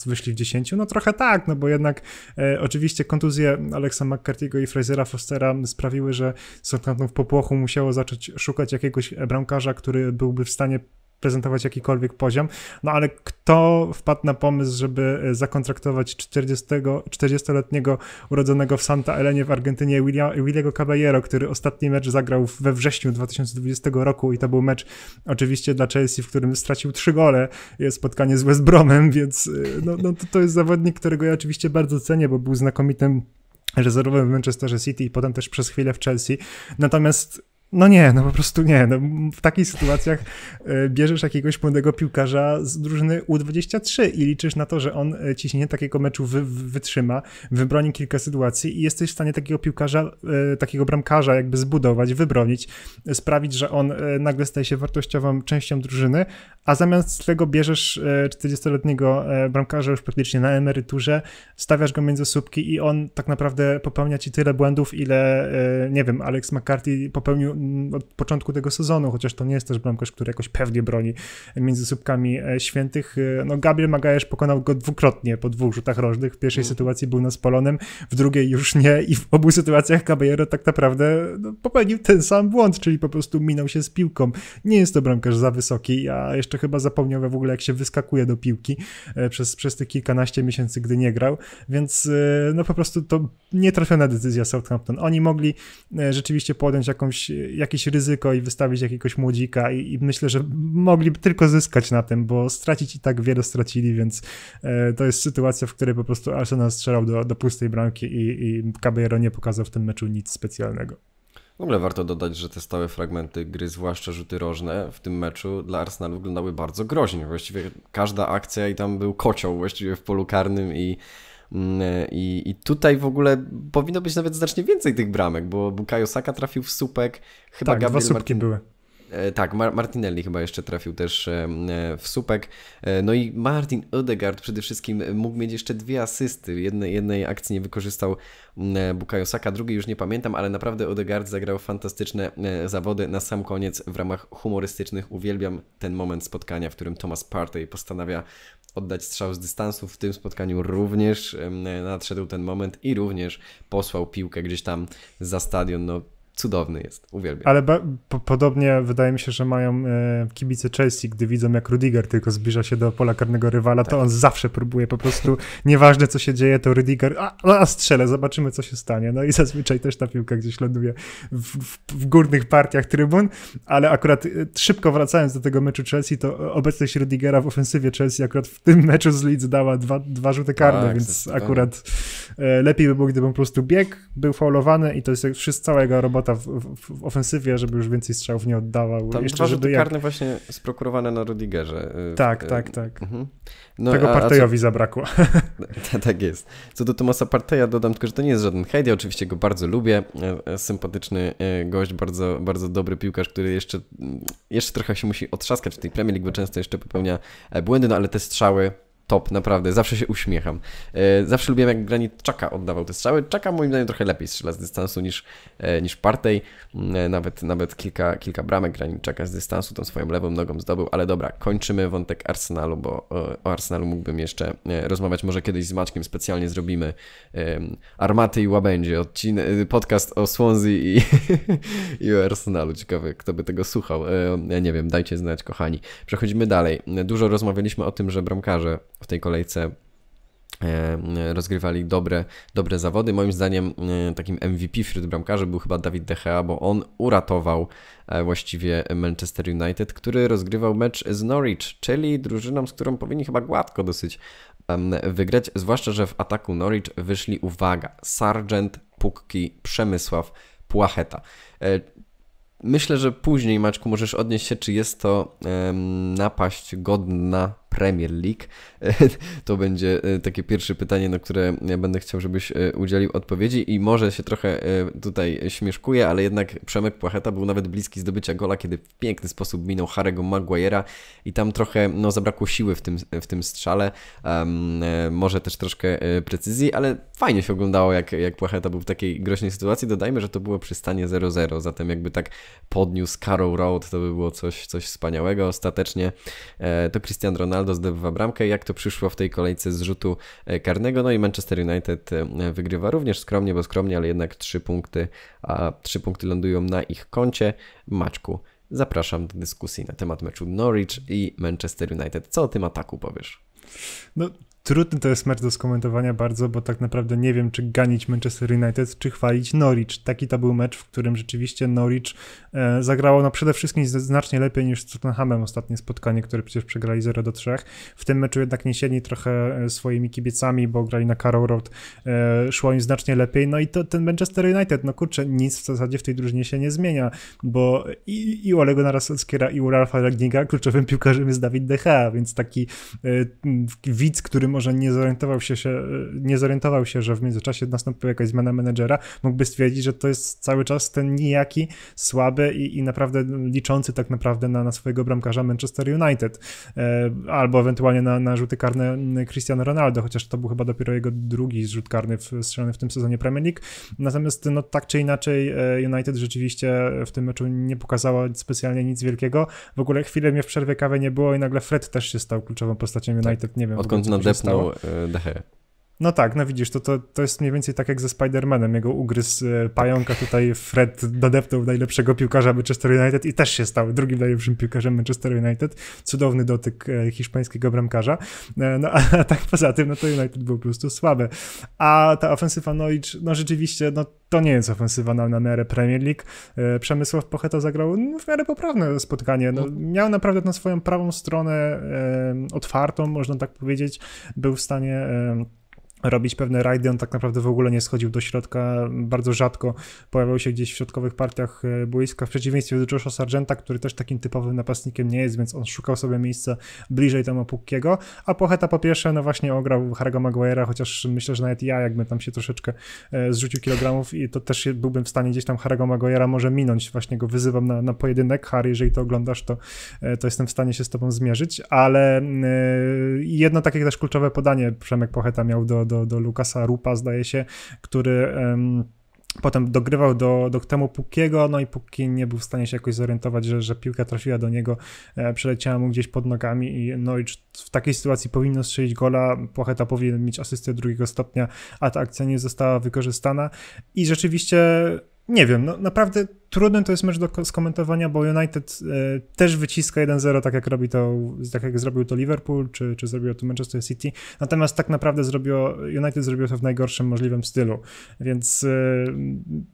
wyszli w 10? No trochę tak, no bo jednak e, oczywiście kontuzje Alexa McCarthy'ego i Frasera Fostera sprawiły, że Southampton w popłochu musiało zacząć szukać jakiegoś bramkarza, który byłby w stanie prezentować jakikolwiek poziom. No ale kto wpadł na pomysł, żeby e, zakontraktować 40, 40-letniego urodzonego w Santa Elenie w Argentynie Williego Caballero, który ostatni mecz zagrał we wrześniu 2020 roku i to był mecz oczywiście dla Chelsea, w którym stracił trzy gole, jest spotkanie z West Bromem, więc e, no, no to, to jest zawodnik, którego ja oczywiście bardzo cenię, bo był znakomitym rezerwowym w Manchesterze City i potem też przez chwilę w Chelsea. Natomiast no nie, no po prostu nie. No, w takich sytuacjach e, bierzesz jakiegoś młodego piłkarza z drużyny U23 i liczysz na to, że on e, ciśnienie takiego meczu wy, wytrzyma, wybroni kilka sytuacji i jesteś w stanie takiego piłkarza, e, takiego bramkarza jakby zbudować, wybronić, sprawić, że on nagle staje się wartościową częścią drużyny, a zamiast tego bierzesz 40-letniego bramkarza już praktycznie na emeryturze, stawiasz go między słupki i on tak naprawdę popełnia ci tyle błędów, ile, nie wiem, Alex McCarthy popełnił Mm, od początku tego sezonu, chociaż to nie jest też bramkarz, który jakoś pewnie broni między słupkami e, świętych. E, no Gabriel Magajesz pokonał go dwukrotnie po dwóch rzutach rożnych. W pierwszej mm. sytuacji był na naspolonym, w drugiej już nie i w obu sytuacjach Caballero tak naprawdę no, popełnił ten sam błąd, czyli po prostu minął się z piłką. Nie jest to bramkarz za wysoki, a jeszcze chyba zapomniał w ogóle jak się wyskakuje do piłki e, przez, przez te kilkanaście miesięcy, gdy nie grał, więc no po prostu to nietrafiona decyzja Southampton. Oni mogli rzeczywiście podjąć jakąś jakieś ryzyko i wystawić jakiegoś młodzika i, i myślę, że mogliby tylko zyskać na tym, bo stracić i tak wiele stracili, więc e, to jest sytuacja, w której po prostu Arsenal strzelał do, do pustej bramki i, i Caballero nie pokazał w tym meczu nic specjalnego. W ogóle warto dodać, że te stałe fragmenty gry, zwłaszcza rzuty rożne w tym meczu dla Arsenalu wyglądały bardzo groźnie. Właściwie każda akcja i tam był kocioł właściwie w polu karnym i Mm, e, I, I, tutaj w ogóle powinno być nawet znacznie więcej tych bramek, bo Bukayo Saka trafił w słupek. Chyba tak, Gabriel dwa słupki Martin... były. E, tak, Martinelli chyba jeszcze trafił też e, w słupek. No i Martin Odegaard przede wszystkim mógł mieć jeszcze dwie asysty. Jednej, jednej akcji nie wykorzystał Bukayo Saka, drugiej już nie pamiętam, ale naprawdę Odegaard zagrał fantastyczne zawody na sam koniec w ramach humorystycznych. Uwielbiam ten moment spotkania, w którym Thomas Partey postanawia oddać strzał z dystansu. W tym spotkaniu również nadszedł ten moment i również posłał piłkę gdzieś tam za stadion. No, cudowny jest, uwielbiam. Ale po podobnie wydaje mi się, że mają e, kibice Chelsea, gdy widzą jak Rudiger tylko zbliża się do pola karnego rywala, tak. to on zawsze próbuje po prostu, [LAUGHS] nieważne co się dzieje, to Rudiger, a, no, a strzelę, zobaczymy co się stanie. No i zazwyczaj też ta piłka gdzieś ląduje w, w, w górnych partiach trybun, ale akurat e, szybko wracając do tego meczu Chelsea, to obecność Rudigera w ofensywie Chelsea akurat w tym meczu z Leeds dała dwa, dwa żółte karne, tak, więc akurat e, lepiej by było, gdyby po prostu bieg był faulowany i to jest wszystko cała jego robota lata w, w, w, ofensywie, żeby już więcej strzałów nie oddawał. Tam Jeszcze, dwa żeby jak... karne właśnie sprokurowane na Rudigerze. Y, tak, y, tak, tak. Mhm. No, Tego Partejowi co... zabrakło. [LAUGHS] tak jest. Co do Tomasa Parteja dodam tylko, że to nie jest żaden hejt, ja oczywiście go bardzo lubię. E, e, sympatyczny e, gość, bardzo, bardzo dobry piłkarz, który jeszcze, mm, jeszcze trochę się musi otrzaskać w tej Premier League, bo często jeszcze popełnia błędy, no ale te strzały top, naprawdę. Zawsze się uśmiecham. E, zawsze lubiłem, jak Granit Czaka oddawał te strzały. Czaka moim zdaniem trochę lepiej strzela z dystansu niż, e, niż Partey. Mm, e, nawet, nawet kilka, kilka bramek Granit Czaka z dystansu tą swoją lewą nogą zdobył. Ale dobra, kończymy wątek Arsenalu, bo o Arsenalu mógłbym jeszcze rozmawiać. Może kiedyś z Maćkiem specjalnie zrobimy Armaty i Łabędzie. odcinek podcast o Swansea i, [LAUGHS] i o Arsenalu. Ciekawe, kto by tego słuchał. Ja nie wiem, dajcie znać, kochani. Przechodzimy dalej. Dużo rozmawialiśmy o tym, że bramkarze w tej kolejce e, rozgrywali dobre, dobre zawody. Moim zdaniem e, takim MVP wśród bramkarzy był chyba Dawid De Gea, bo on uratował e, właściwie Manchester United, który rozgrywał mecz z Norwich, czyli drużyną, z którą powinni chyba gładko dosyć wygrać, zwłaszcza, że w ataku Norwich wyszli, uwaga, Sargent, Pukki, Przemysław, Płacheta. Myślę, że później, Maczku, możesz odnieść się, czy jest to napaść godna Premier League? [LAUGHS] To będzie e, takie pierwsze pytanie, na które ja będę chciał, żebyś e, udzielił odpowiedzi i może się trochę e, tutaj śmieszkuję, ale jednak Przemek Płacheta był nawet bliski zdobycia gola, kiedy w piękny sposób minął Harego Maguire'a i tam trochę no, zabrakło siły w tym, w tym strzale, um, może też troszkę precyzji, ale fajnie się oglądało, jak, jak Płacheta był w takiej groźnej sytuacji. Dodajmy, że to było przy stanie 0-0, zatem jakby tak podniósł Carroll Road, to by było coś, coś wspaniałego. Ostatecznie to Cristiano Ronaldo Ronaldo zdobywa bramkę, jak to przyszło w tej kolejce z rzutu e, karnego. No i Manchester United e, wygrywa również skromnie, bo skromnie, ale jednak trzy punkty, a trzy punkty lądują na ich koncie. Maczku, zapraszam do dyskusji na temat meczu Norwich i Manchester United. Co o tym ataku powiesz? No, Trudny to jest mecz do skomentowania bardzo, bo tak naprawdę nie wiem, czy ganić Manchester United, czy chwalić Norwich. Taki to był mecz, w którym rzeczywiście Norwich e, zagrało no przede wszystkim znacznie lepiej niż z Tottenhamem ostatnie spotkanie, które przecież przegrali 0 do 3. W tym meczu jednak niesieni trochę e, swoimi kibicami, bo grali na Carrow Road, e, szło im znacznie lepiej. No i to ten Manchester United, no kurczę, nic w zasadzie w tej drużynie się nie zmienia, bo i, i u Olego Narasowskiego, i u Ralfa Ragnika kluczowym piłkarzem jest Dawid Decha, więc taki widz, którym mimo że nie zorientował się, się, nie zorientował się, że w międzyczasie nastąpiła jakaś zmiana menedżera, mógłby stwierdzić, że to jest cały czas ten nijaki, słaby i, i naprawdę liczący tak naprawdę na, na swojego bramkarza Manchester United, e, albo ewentualnie na, na rzuty karne Cristiano Ronaldo, chociaż to był chyba dopiero jego drugi rzut karny w, strzelony w tym sezonie Premier League. Natomiast no, tak czy inaczej e, United rzeczywiście w tym meczu nie pokazała specjalnie nic wielkiego. W ogóle chwilę mnie w przerwie kawy nie było i nagle Fred też się stał kluczową postacią United. Tak. Nie wiem. Odkąd nadepnął No, det här. No tak, no widzisz, to, to, to jest mniej więcej tak jak ze Spider-Manem. Jego ugryz e, pająka tak. tutaj Fred nadepnął najlepszego piłkarza Manchester United i też się stał drugim najlepszym piłkarzem Manchester United. Cudowny dotyk e, hiszpańskiego bramkarza. E, no a, tak poza tym, no to United był po prostu słabe. A ta ofensywa Noich, no rzeczywiście, no to nie jest ofensywa na, na miarę Premier League. Przemysław Pocheta zagrał no, w miarę poprawne spotkanie. No, no, miał naprawdę na swoją prawą stronę otwartą, można tak powiedzieć. Był w stanie robić pewne rajdy. On tak naprawdę w ogóle nie schodził do środka, bardzo rzadko pojawiał się gdzieś w środkowych partiach e, boiska, w przeciwieństwie do Josha Sargenta, który też takim typowym napastnikiem nie jest, więc on szukał sobie miejsca bliżej temu Pukkiego, a Pocheta po pierwsze, no właśnie ograł Harry'ego Maguire'a, chociaż myślę, że nawet ja, jakbym tam się troszeczkę e, zrzucił kilogramów i to też byłbym w stanie gdzieś tam Harry'ego Maguire'a może minąć, właśnie go wyzywam na, na pojedynek, Harry, jeżeli to oglądasz, to, e, to jestem w stanie się z tobą zmierzyć, ale mm, jedno takie też kluczowe podanie Przemek Pocheta miał do, do do, do Lukasa Rupa, zdaje się, który. Um, Potem dogrywał do, do temu Pukiego, no i póki nie był w stanie się jakoś zorientować, że, że piłka trafiła do niego, e, przeleciała mu gdzieś pod nogami i Norwich w takiej sytuacji powinno strzelić gola, Płacheta powinien mieć asystę drugiego stopnia, a ta akcja nie została wykorzystana i rzeczywiście, nie wiem, no naprawdę trudny to jest mecz do skomentowania, bo United e, też wyciska 1-0, tak jak robi to, tak jak zrobił to Liverpool, czy, czy zrobiło to Manchester City. Natomiast tak naprawdę zrobiło, United zrobiło to w najgorszym możliwym stylu, więc e,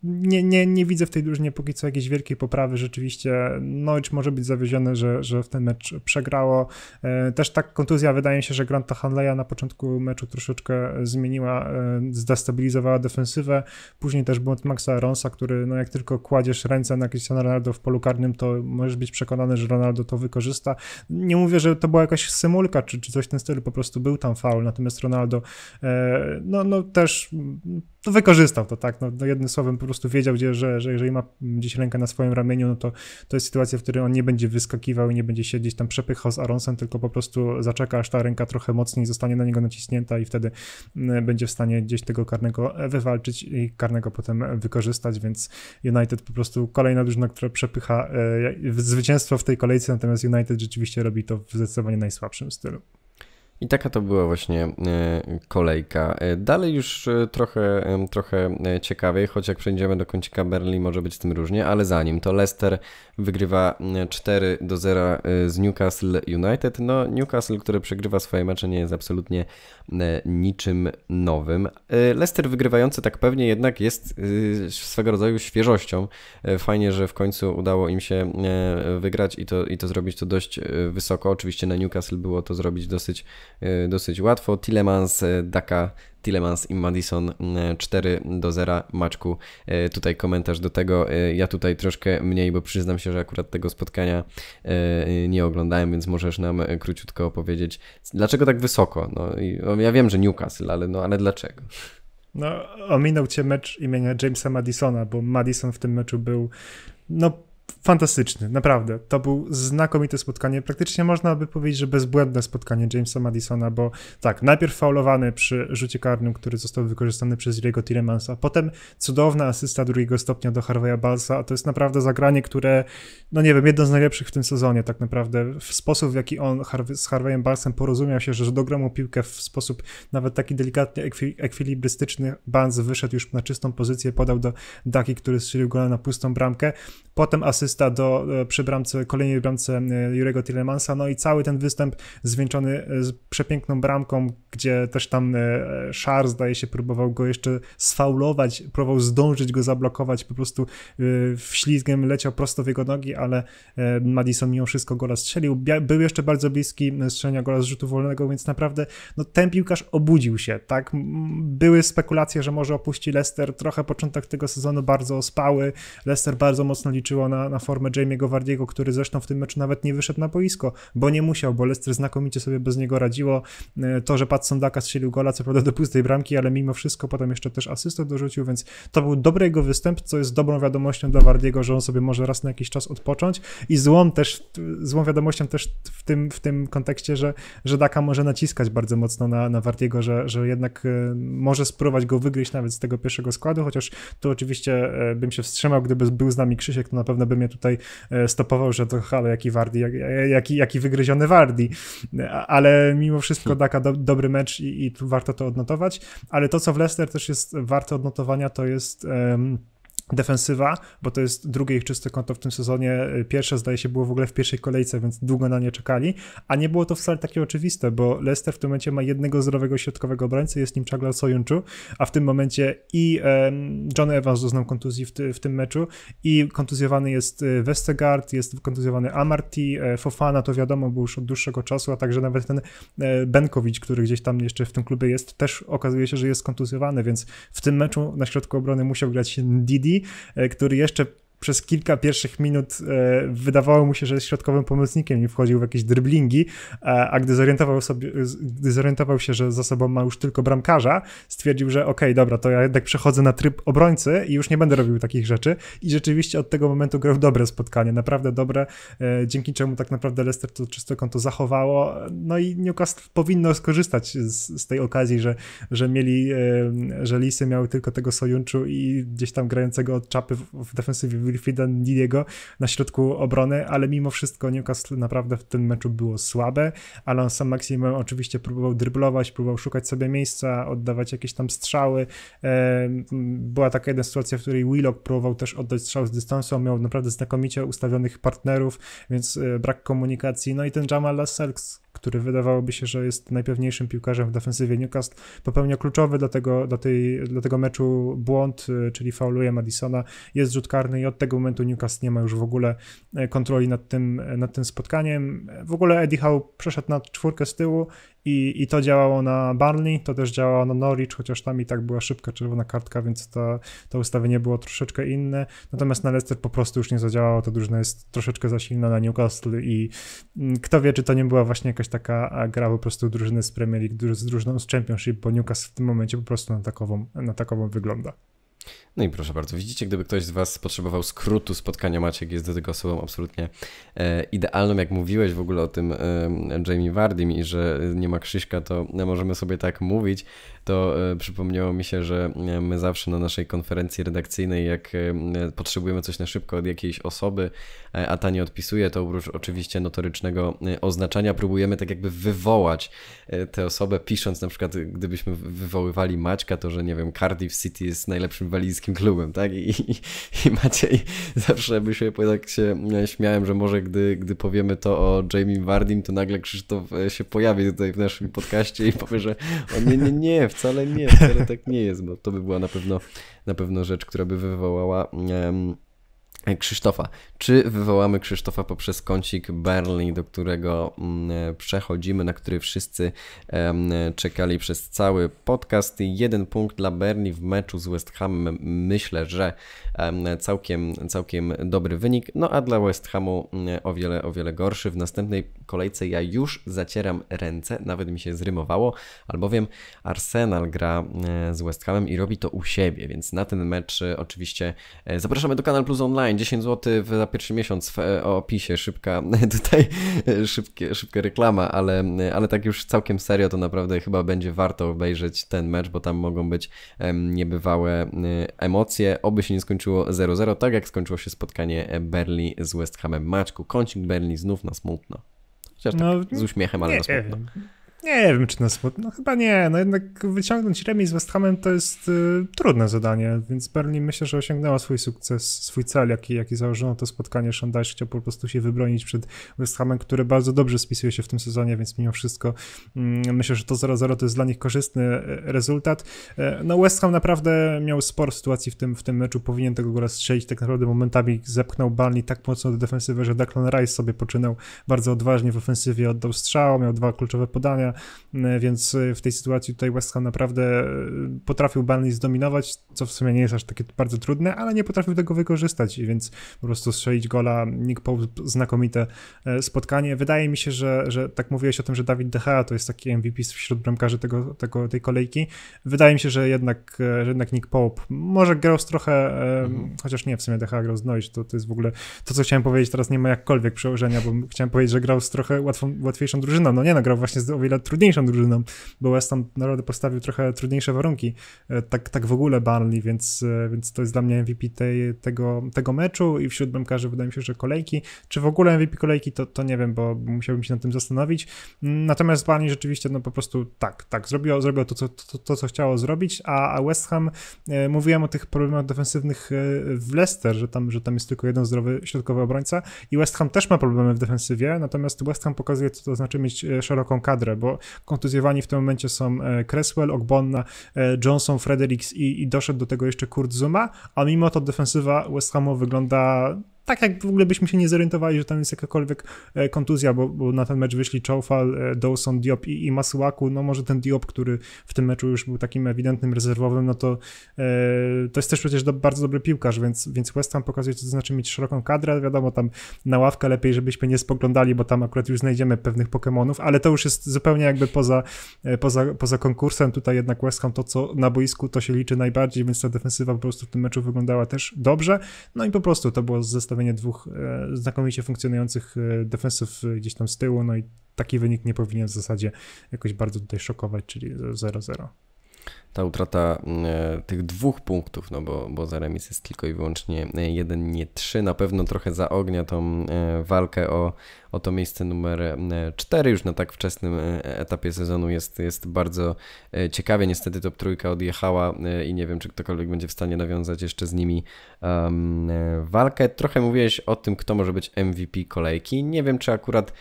nie, nie, nie widzę w tej drużynie póki co jakiejś wielkiej poprawy. Rzeczywiście Norwich może być zawieziony, że, że w ten mecz przegrało. E, też tak kontuzja, wydaje mi się, że Granta Hanleya na początku meczu troszeczkę zmieniła, zdestabilizowała defensywę. Później też błąd Maxa Aronsa, który no jak tylko kładziesz ręce na Cristiano Ronaldo w polu karnym, to możesz być przekonany, że Ronaldo to wykorzysta. Nie mówię, że to była jakaś symulka czy, czy coś w ten stylu, po prostu był tam faul, natomiast Ronaldo e, no, no też to no, wykorzystał to, tak. No, no, jednym słowem po prostu wiedział, gdzie, że, że jeżeli ma gdzieś rękę na swoim ramieniu, no to to jest sytuacja, w której on nie będzie wyskakiwał i nie będzie się gdzieś tam przepychał z Aronsem, tylko po prostu zaczeka, aż ta ręka trochę mocniej zostanie na niego naciśnięta i wtedy będzie w stanie gdzieś tego karnego e, wywalczyć i karnego potem wykorzystać, więc United po prostu kolejna drużyna, która przepycha e, zwycięstwo w tej kolejce, natomiast United rzeczywiście robi to w zdecydowanie najsłabszym stylu. I taka to była właśnie e, kolejka. E, dalej już e, trochę, trochę ciekawiej, choć jak przejdziemy do końca Berli może być z tym różnie, ale zanim to Leicester wygrywa 4 do 0 z Newcastle United. No Newcastle, który przegrywa swoje mecze nie jest absolutnie niczym nowym. Leicester wygrywający tak pewnie jednak jest swego rodzaju świeżością. Fajnie, że w końcu udało im się wygrać i to, i to zrobić to dość wysoko. Oczywiście na Newcastle było to zrobić dosyć E, dosyć łatwo. Tillemans, e, Daka, Tillemans i Madison 4 e, do 0. Maczku, tutaj komentarz do tego. Ja tutaj troszkę mniej, bo przyznam się, że akurat tego spotkania nie oglądałem, więc możesz nam króciutko opowiedzieć, dlaczego tak wysoko? No, ja wiem, że Newcastle, ale, no, ale dlaczego? No, ominął cię mecz imienia Jamesa Madisona, bo Madison w tym meczu był no, fantastyczny, naprawdę. To był znakomite spotkanie. Praktycznie można by powiedzieć, że bezbłędne spotkanie Jamesa Madisona, bo tak, najpierw faulowany przy rzucie karnym, który został wykorzystany przez Diego Tillemansa, potem cudowna asysta drugiego stopnia do Harveya Balsa, a to jest naprawdę zagranie, które, no nie wiem, jedno z najlepszych w tym sezonie tak naprawdę. W sposób, w jaki on z Harveyem Balsem porozumiał się, że dograł mu piłkę w sposób nawet taki delikatnie ekwi ekwilibrystyczny, Barnes wyszedł już na czystą pozycję, podał do Daki, który strzelił gola na pustą bramkę, potem asyst asysta do, e, przy bramce, kolejnej bramce e, Jurego Tillemansa, no i cały ten występ zwieńczony e, przepiękną bramką, gdzie też tam Szar zdaje się próbował go jeszcze sfaulować, próbował zdążyć go zablokować, po prostu ślizgiem leciał prosto w jego nogi, ale Madison mimo wszystko gola strzelił. Był jeszcze bardzo bliski strzelenia gola z rzutu wolnego, więc naprawdę no, ten piłkarz obudził się, tak? Były spekulacje, że może opuści Leicester, trochę początek tego sezonu bardzo ospały, Leicester bardzo mocno liczyło na, na formę Jamie'ego Wardiego, który zresztą w tym meczu nawet nie wyszedł na boisko, bo nie musiał, bo Leicester znakomicie sobie bez niego radziło. E, to, że Pat Sondaka strzelił gola, co prawda do pustej bramki, ale mimo wszystko potem jeszcze też asystę dorzucił, więc to był dobry jego występ, co jest dobrą wiadomością dla Wardiego, że on sobie może raz na jakiś czas odpocząć i złą też, złą wiadomością też w tym, w tym kontekście, że, że Daka może naciskać bardzo mocno na, na Wardiego, że, że jednak e, może spróbować go wygryźć nawet z tego pierwszego składu, chociaż tu oczywiście e, bym się wstrzymał, gdyby był z nami Krzysiek, to na pewno bym je tutaj e, stopował, że to halo, jaki Wardi, jak, jaki, jaki wygryziony Wardi, e, ale mimo wszystko hmm. Daka do, dobry mecz i, i, tu warto to odnotować, ale to, co w Leicester też jest warte odnotowania, to jest... Um, defensywa, bo to jest drugie ich czyste konto w tym sezonie. Pierwsze zdaje się było w ogóle w pierwszej kolejce, więc długo na nie czekali, a nie było to wcale takie oczywiste, bo Leicester w tym momencie ma jednego zdrowego środkowego obrońcy, jest nim Chagla Sojunchu, a w tym momencie i John Evans doznał kontuzji w, ty, w, tym meczu i kontuzjowany jest Westegard, e, jest kontuzjowany Amarty, e, Fofana, to wiadomo, był już od dłuższego czasu, a także nawet ten e, Benkowicz, który gdzieś tam jeszcze w tym klubie jest, też okazuje się, że jest kontuzjowany, więc w tym meczu na środku obrony musiał grać Didi, E, który jeszcze przez kilka pierwszych minut e, wydawało mu się, że jest środkowym pomocnikiem, i wchodził w jakieś dryblingi, a, e, a gdy, zorientował sobie, gdy zorientował się, że za sobą ma już tylko bramkarza, stwierdził, że okej, okay, dobra, to ja jednak przechodzę na tryb obrońcy i już nie będę robił takich rzeczy i rzeczywiście od tego momentu grał dobre spotkanie, naprawdę dobre, e, dzięki czemu tak naprawdę Leicester to czyste konto zachowało, no i Newcastle powinno skorzystać z, z tej okazji, że, że mieli, e, że Lisy miały tylko tego Sojunczu i gdzieś tam grającego od czapy w, w defensywie Griffitha Didiego na środku obrony, ale mimo wszystko Newcastle naprawdę w tym meczu było słabe. Alonso Maximem oczywiście próbował dryblować, próbował szukać sobie miejsca, oddawać jakieś tam strzały. Była taka jedna sytuacja, w której Willock próbował też oddać strzał z dystansu, miał naprawdę znakomicie ustawionych partnerów, więc e, brak komunikacji. No i ten Jamal Lascelles, który wydawałoby się, że jest najpewniejszym piłkarzem w defensywie Newcastle, popełnia kluczowy dla tego, dla tej, dla tego meczu błąd, y, czyli fauluje Madisona, jest rzut karny i od tego momentu Newcastle nie ma już w ogóle y, kontroli nad tym, nad tym spotkaniem. W ogóle Eddie Howe przeszedł na czwórkę z tyłu i, I to działało na Barney, to też działało na Norwich, chociaż tam i tak była szybka czerwona kartka, więc to, to ustawienie było troszeczkę inne. Natomiast na Leicester po prostu już nie zadziałało, to drużyna jest troszeczkę za silna na Newcastle i mm, kto wie, czy to nie była właśnie jakaś taka gra po prostu drużyny z Premier League, z drużyną z Championship, bo Newcastle w tym momencie po prostu na takową, na takową wygląda. No i proszę bardzo, widzicie, gdyby ktoś z Was potrzebował skrótu spotkania, Maciek jest do tego osobą absolutnie e, idealną. Jak mówiłeś w ogóle o tym e, Jamie Wardim i że nie ma Krzyśka, to możemy sobie tak mówić, to e, przypomniało mi się, że e, my zawsze na naszej konferencji redakcyjnej, jak e, potrzebujemy coś na szybko od jakiejś osoby, e, a ta nie odpisuje, to oprócz oczywiście notorycznego oznaczania próbujemy tak jakby wywołać tę osobę, pisząc na przykład, gdybyśmy wywoływali Maćka, to że nie wiem, Cardiff City jest najlepszym walizkiem angielskim klubem, tak? I, i, i Maciej zawsze by się tak się e, śmiałem, że może gdy, gdy powiemy to o Jamie Wardim, to nagle Krzysztof e, się pojawi tutaj w naszym podcaście i powie, że on nie, nie, nie, wcale nie, wcale tak nie jest, bo to by była na pewno, na pewno rzecz, która by wywołała. Um, E, Krzysztofa. Czy wywołamy Krzysztofa poprzez kącik Berlin, do którego mm, e, przechodzimy, na który wszyscy czekali przez cały podcast? Jeden punkt dla Berlin w meczu z West Hamem. Myślę, że całkiem, całkiem dobry wynik. No a dla West Hamu mm, o wiele, o wiele gorszy. W następnej kolejce ja już zacieram ręce, nawet mi się zrymowało, albowiem Arsenal gra e, z West Hamem i robi to u siebie, więc na ten mecz oczywiście zapraszamy do Kanal Plus Online fajnie, 10 zł za pierwszy miesiąc w e, opisie, szybka [LAUGHS] tutaj, e, szybkie, szybka reklama, ale, e, ale tak już całkiem serio to naprawdę chyba będzie warto obejrzeć ten mecz, bo tam mogą być niebywałe emocje, oby się nie skończyło 0-0, tak jak skończyło się spotkanie Berli z West Hamem. Maczku, kącik Berli znów na smutno. Chociaż tak no, z uśmiechem, ale nie, na smutno. Nie wiem, czy na smutno. No, chyba nie. No jednak wyciągnąć remis z West Hamem to jest y, trudne zadanie, więc Berlin myślę, że osiągnęła swój sukces, swój cel, jaki, jaki założono to spotkanie. Szandajsz chciał po prostu się wybronić przed West Hamem, który bardzo dobrze spisuje się w tym sezonie, więc mimo wszystko y, myślę, że to 0-0 to jest dla nich korzystny e, rezultat. Y, no West Ham naprawdę miał sporo sytuacji w tym, w tym meczu. Powinien tego gola strzelić. Tak naprawdę momentami zepchnął Barney tak mocno do defensywy, że Declan Rice sobie poczynał bardzo odważnie w ofensywie, oddał strzał, miał dwa kluczowe podania. E, więc e, w tej sytuacji tutaj West Ham naprawdę e, potrafił Burnley zdominować, co w sumie nie jest aż takie bardzo trudne, ale nie potrafił tego wykorzystać, więc po prostu strzelić gola, Nick Pope, znakomite spotkanie. Wydaje mi się, że, że tak mówiłeś o tym, że Dawid Dechea to jest taki MVP wśród bramkarzy tego, tego, tej kolejki. Wydaje mi się, że jednak, że jednak Nick Pope może grał z trochę, mhm. chociaż nie, w sumie Dechea grał z Noisz, to, to jest w ogóle to, co chciałem powiedzieć, teraz nie ma jakkolwiek przełożenia, bo chciałem powiedzieć, że grał z trochę łatwą, łatwiejszą drużyną. No nie, no grał właśnie z o wiele trudniejszą drużyną, bo West Ham naprawdę postawił trochę trudniejsze warunki, e, tak, tak w ogóle Barnley, więc, e, więc to jest dla mnie MVP tej, tego, tego meczu i wśród bramkarzy wydaje mi się, że kolejki, czy w ogóle MVP kolejki, to, to nie wiem, bo musiałbym się nad tym zastanowić, mm, natomiast Barnley rzeczywiście, no po prostu tak, tak, zrobiło, zrobiło to, co, to, to, co chciało zrobić, a, a West Ham, e, mówiłem o tych problemach defensywnych w Leicester, że tam, że tam jest tylko jeden zdrowy środkowy obrońca i West Ham też ma problemy w defensywie, natomiast West Ham pokazuje, co to znaczy mieć szeroką kadrę, bo kontuzjowani w tym momencie są e, Cresswell, Ogbonna, e, Johnson, Fredericks i, i doszedł do tego jeszcze Kurt Zuma, a mimo to defensywa West Hamu wygląda tak jak w ogóle byśmy się nie zorientowali, że tam jest jakakolwiek e, kontuzja, bo, bo na ten mecz wyszli Chowfal, e, Dawson, Diop i, i Masuaku, no może ten Diop, który w tym meczu już był takim ewidentnym rezerwowym, no to e, to jest też przecież do, bardzo dobry piłkarz, więc, więc West Ham pokazuje, co to znaczy mieć szeroką kadrę, wiadomo, tam na ławkę lepiej, żebyśmy nie spoglądali, bo tam akurat już znajdziemy pewnych Pokemonów, ale to już jest zupełnie jakby poza, e, poza, poza konkursem, tutaj jednak West Ham to, co na boisku, to się liczy najbardziej, więc ta defensywa po prostu w tym meczu wyglądała też dobrze, no i po prostu to było zestawione postawienie dwóch e, znakomicie funkcjonujących e, defensów e, gdzieś tam z tyłu, no i taki wynik nie powinien w zasadzie jakoś bardzo tutaj szokować, czyli 0-0 ta utrata mm, e, tych dwóch punktów, no bo, bo za remis jest tylko i wyłącznie e, jeden, nie trzy, na pewno trochę zaognia tą e, walkę o, o to miejsce numer cztery już na tak wczesnym etapie sezonu jest, jest bardzo ciekawie. Niestety top trójka odjechała i nie wiem, czy ktokolwiek będzie w stanie nawiązać jeszcze z nimi um, walkę. Trochę mówiłeś o tym, kto może być MVP kolejki. Nie wiem, czy akurat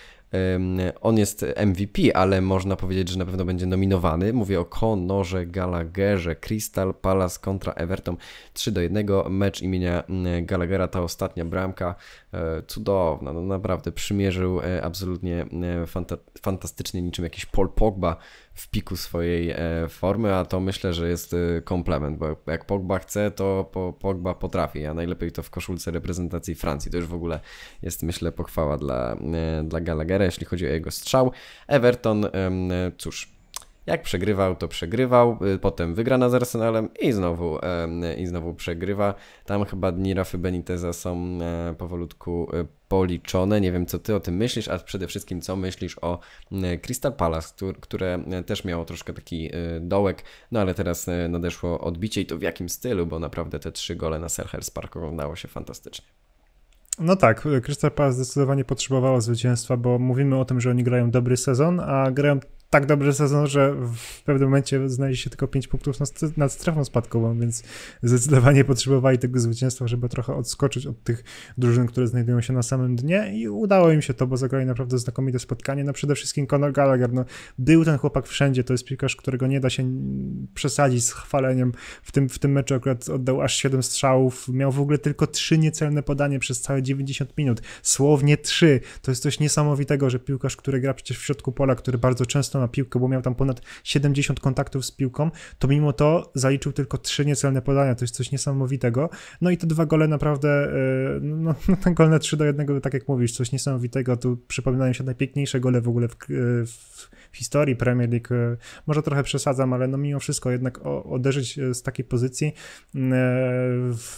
on jest MVP, ale można powiedzieć, że na pewno będzie nominowany. Mówię o Konorze, Gallagherze, Crystal Palace kontra Everton 3 do 1. Mecz imienia mm, Gallaghera, ta ostatnia bramka e, cudowna, no naprawdę przymierzył e, absolutnie e, fantastycznie niczym jakiś Paul Pogba w piku swojej e, formy, a to myślę, że jest e, komplement, bo jak Pogba chce, to Pogba potrafi, a najlepiej to w koszulce reprezentacji Francji. To już w ogóle jest, myślę, pochwała dla, e, dla Gallaghera, jeśli chodzi o jego strzał. Everton, cóż, jak przegrywał, to przegrywał, y, potem wygra z Arsenalem i znowu, i znowu przegrywa. Tam chyba dni Rafy Beniteza są e, powolutku e, policzone. Nie wiem, co ty o tym myślisz, a przede wszystkim, co myślisz o Crystal Palace, które też miało troszkę taki e, dołek, no ale teraz nadeszło odbicie i to w jakim stylu, bo naprawdę te trzy gole na Selhurst Park oglądało się fantastycznie. No tak, Crystal Palace zdecydowanie potrzebowało zwycięstwa, bo mówimy o tym, że oni grają dobry sezon, a grają tak dobry sezon, że w pewnym momencie znaleźli się tylko 5 punktów nad strefą spadkową, więc zdecydowanie potrzebowali tego zwycięstwa, żeby trochę odskoczyć od tych drużyn, które znajdują się na samym dnie i udało im się to, bo zagrali naprawdę znakomite spotkanie. No przede wszystkim Conor Gallagher, no, był ten chłopak wszędzie, to jest piłkarz, którego nie da się przesadzić z chwaleniem. W tym, w tym meczu akurat oddał aż 7 strzałów, miał w ogóle tylko 3 niecelne podanie przez całe 90 minut, słownie 3. To jest coś niesamowitego, że piłkarz, który gra przecież w środku pola, który bardzo często na piłkę, bo miał tam ponad 70 kontaktów z piłką, to mimo to zaliczył tylko trzy niecelne podania, to jest coś niesamowitego. No i te dwa gole naprawdę, e, no, no, no ten gol na 3 do 1, tak jak mówisz, coś niesamowitego, tu przypominają się najpiękniejsze gole w ogóle w, e, w w historii Premier League. E, może trochę przesadzam, ale no mimo wszystko jednak oderzyć e, z takiej pozycji e,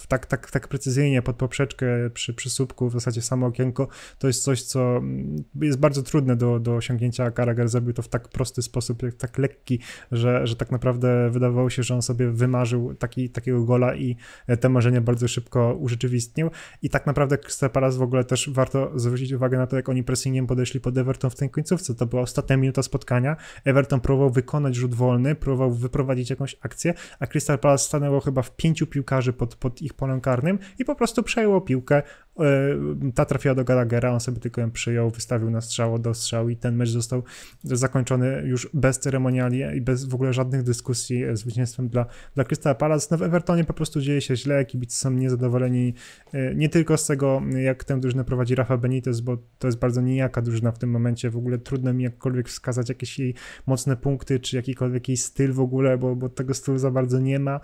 tak, tak, tak precyzyjnie pod poprzeczkę przy, przy słupku, w zasadzie samo okienko, to jest coś, co mm, jest bardzo trudne do, do osiągnięcia. Carragher zrobił to w tak prosty sposób, tak lekki, że, że tak naprawdę wydawało się, że on sobie wymarzył taki, takiego gola i te marzenia bardzo szybko urzeczywistnił. I tak naprawdę Steparas w ogóle też warto zwrócić uwagę na to, jak oni pressingiem podeszli pod Everton w tej końcówce. To była ostatnia minuta spotkania spotkania. Everton próbował wykonać rzut wolny, próbował wyprowadzić jakąś akcję, a Crystal Palace stanęło chyba w pięciu piłkarzy pod, pod ich polem karnym i po prostu przejęło piłkę, E, ta trafiła do Gallaghera, on sobie tylko ją przyjął, wystawił na strzał, dostrzał i ten mecz został zakończony już bez ceremoniali i bez w ogóle żadnych dyskusji e, zwycięstwem dla, dla Crystal Palace. No w Evertonie po prostu dzieje się źle, kibice są niezadowoleni e, nie tylko z tego, jak tę drużynę prowadzi Rafa Benitez, bo to jest bardzo nijaka drużyna w tym momencie, w ogóle trudno mi jakkolwiek wskazać jakieś jej mocne punkty, czy jakikolwiek jej styl w ogóle, bo, bo tego stylu za bardzo nie ma,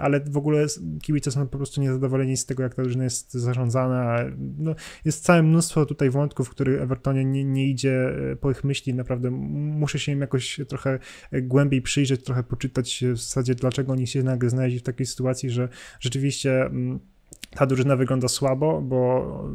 ale w ogóle kibice są po prostu niezadowoleni z tego, jak ta drużyna jest zarządzana, no, jest całe mnóstwo tutaj wątków, w których Evertonie nie, nie idzie e, po ich myśli. Naprawdę muszę się im jakoś trochę e, głębiej przyjrzeć, trochę poczytać e, w zasadzie, dlaczego oni się nagle znaleźli w takiej sytuacji, że rzeczywiście. Mm, ta drużyna wygląda słabo, bo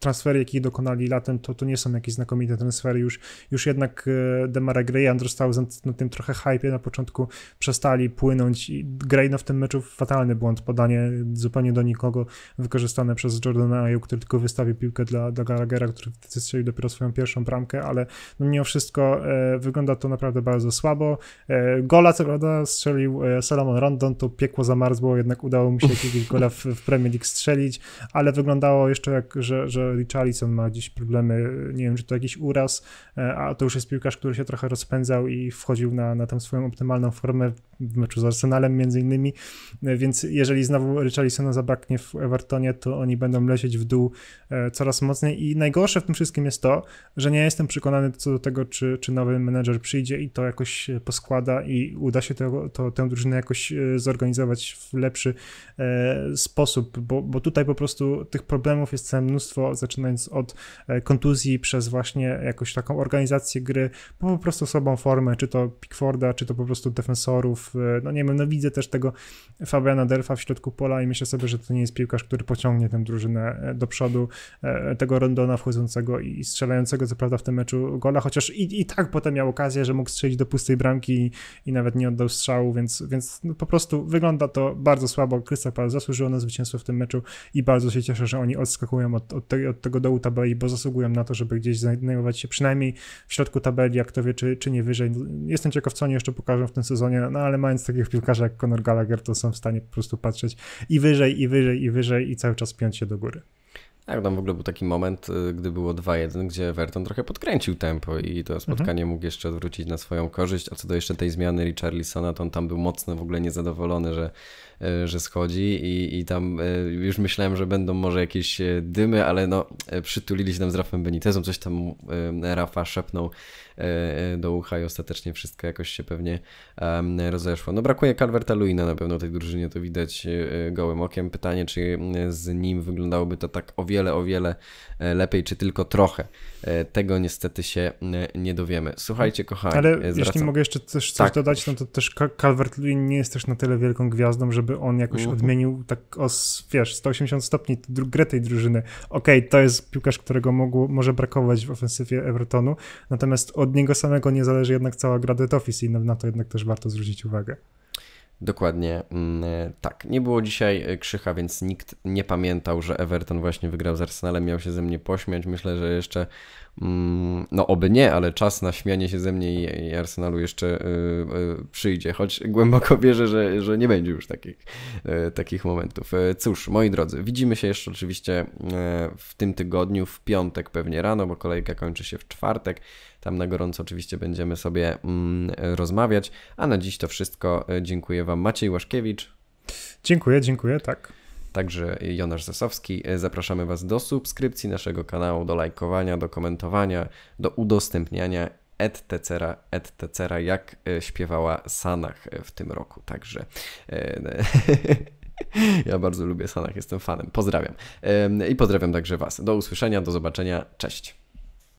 transfery, jakich dokonali latem, to, to nie są jakieś znakomite transfery. Już, już jednak e, Demara Grey i Andrew Townsend na tym trochę hype na początku przestali płynąć. Grey no, w tym meczu fatalny błąd, podanie zupełnie do nikogo, wykorzystane przez Jordana Ayu, który tylko wystawił piłkę dla, dla Gallaghera, który wtedy strzelił dopiero swoją pierwszą bramkę, ale no, mimo wszystko e, wygląda to naprawdę bardzo słabo. E, gola, co prawda, strzelił e, Salomon Rondon, to piekło zamarzło, jednak udało mu się [LAUGHS] jakiegoś gola w, w Premier League strzelić, ale wyglądało jeszcze jak, że, że Richarlison ma gdzieś problemy, nie wiem, czy to jakiś uraz, e, a to już jest piłkarz, który się trochę rozpędzał i wchodził na, na tą swoją optymalną formę w meczu z Arsenalem między innymi, e, więc jeżeli znowu Richarlisona zabraknie w Evertonie, to oni będą lecieć w dół e, coraz mocniej i najgorsze w tym wszystkim jest to, że nie jestem przekonany co do tego, czy, czy nowy menedżer przyjdzie i to jakoś poskłada i uda się to, to tę drużynę jakoś zorganizować w lepszy sposób, bo bo tutaj po prostu tych problemów jest całe mnóstwo, zaczynając od e, kontuzji przez właśnie jakąś taką organizację gry, po, po prostu sobą formę, czy to Pickforda, czy to po prostu defensorów, e, no nie wiem, no widzę też tego Fabiana Delfa w środku pola i myślę sobie, że to nie jest piłkarz, który pociągnie tę drużynę e, do przodu, tego Rondona wchodzącego i strzelającego co prawda w tym meczu gola, chociaż i, i tak potem miał okazję, że mógł strzelić do pustej bramki i, i nawet nie oddał strzału, więc, więc no po prostu wygląda to bardzo słabo. Krystal Pal zasłużył na zwycięstwo w tym meczu, meczu i bardzo się cieszę, że oni odskakują od, od, te, od tego dołu tabeli, bo zasługują na to, żeby gdzieś znajdować się przynajmniej w środku tabeli, jak to wie, czy, czy nie wyżej. Jestem ciekaw, co oni jeszcze pokażą w tym sezonie, no ale mając takich piłkarzy jak Conor Gallagher, to są w stanie po prostu patrzeć i wyżej, i wyżej, i wyżej i cały czas piąć się do góry. Tak, tam no w ogóle był taki moment, y, gdy było 2-1, gdzie Verton trochę podkręcił tempo i to spotkanie mhm. mógł jeszcze odwrócić na swoją korzyść. A co do jeszcze tej zmiany Richarlisona, to on tam był mocno w ogóle niezadowolony, że E, że schodzi i, i tam e, już myślałem, że będą może jakieś e, dymy, ale no przytulili się tam z Rafem Benitezem, coś tam Rafa szepnął do ucha i ostatecznie wszystko jakoś się pewnie rozeszło. No brakuje Calverta Luina na pewno tej drużynie, to widać gołym okiem. Pytanie, czy z nim wyglądałoby to tak o wiele, o wiele lepiej, czy tylko trochę. Tego niestety się nie dowiemy. Słuchajcie, kochani. Ale zwracam. jeśli mogę jeszcze coś, coś tak. dodać, no to też Calvert Luin nie jest też na tyle wielką gwiazdą, żeby żeby on jakoś mhm. odmienił tak o, wiesz, 180 stopni grę tej drużyny. Okej, okay, to jest piłkarz, którego mogło, może brakować w ofensywie Evertonu, natomiast od niego samego nie zależy jednak cała gra Dead Office i na, na to jednak też warto zwrócić uwagę. Dokładnie mm, tak. Nie było dzisiaj e, krzycha, więc nikt nie pamiętał, że Everton właśnie wygrał z Arsenalem. Miał się ze mnie pośmiać. Myślę, że jeszcze, mm, no oby nie, ale czas na śmianie się ze mnie i Arsenalu jeszcze e, e, przyjdzie. Choć głęboko wierzę, że, że nie będzie już takich, takich momentów. Cóż, moi drodzy, widzimy się jeszcze oczywiście w tym tygodniu, w piątek pewnie rano, bo kolejka kończy się w czwartek. Tam na gorąco oczywiście będziemy sobie mm, rozmawiać. A na dziś to wszystko. Dziękuję Wam. Maciej Łaszkiewicz. Dziękuję, dziękuję, tak także Jonasz Zasowski. Zapraszamy Was do subskrypcji naszego kanału, do lajkowania, do komentowania, do udostępniania etc., etc., jak e, śpiewała Sanach e, w tym roku. Także e, [LAUGHS] ja bardzo lubię Sanach, jestem fanem. Pozdrawiam. I pozdrawiam także Was. Do usłyszenia, do zobaczenia. Cześć.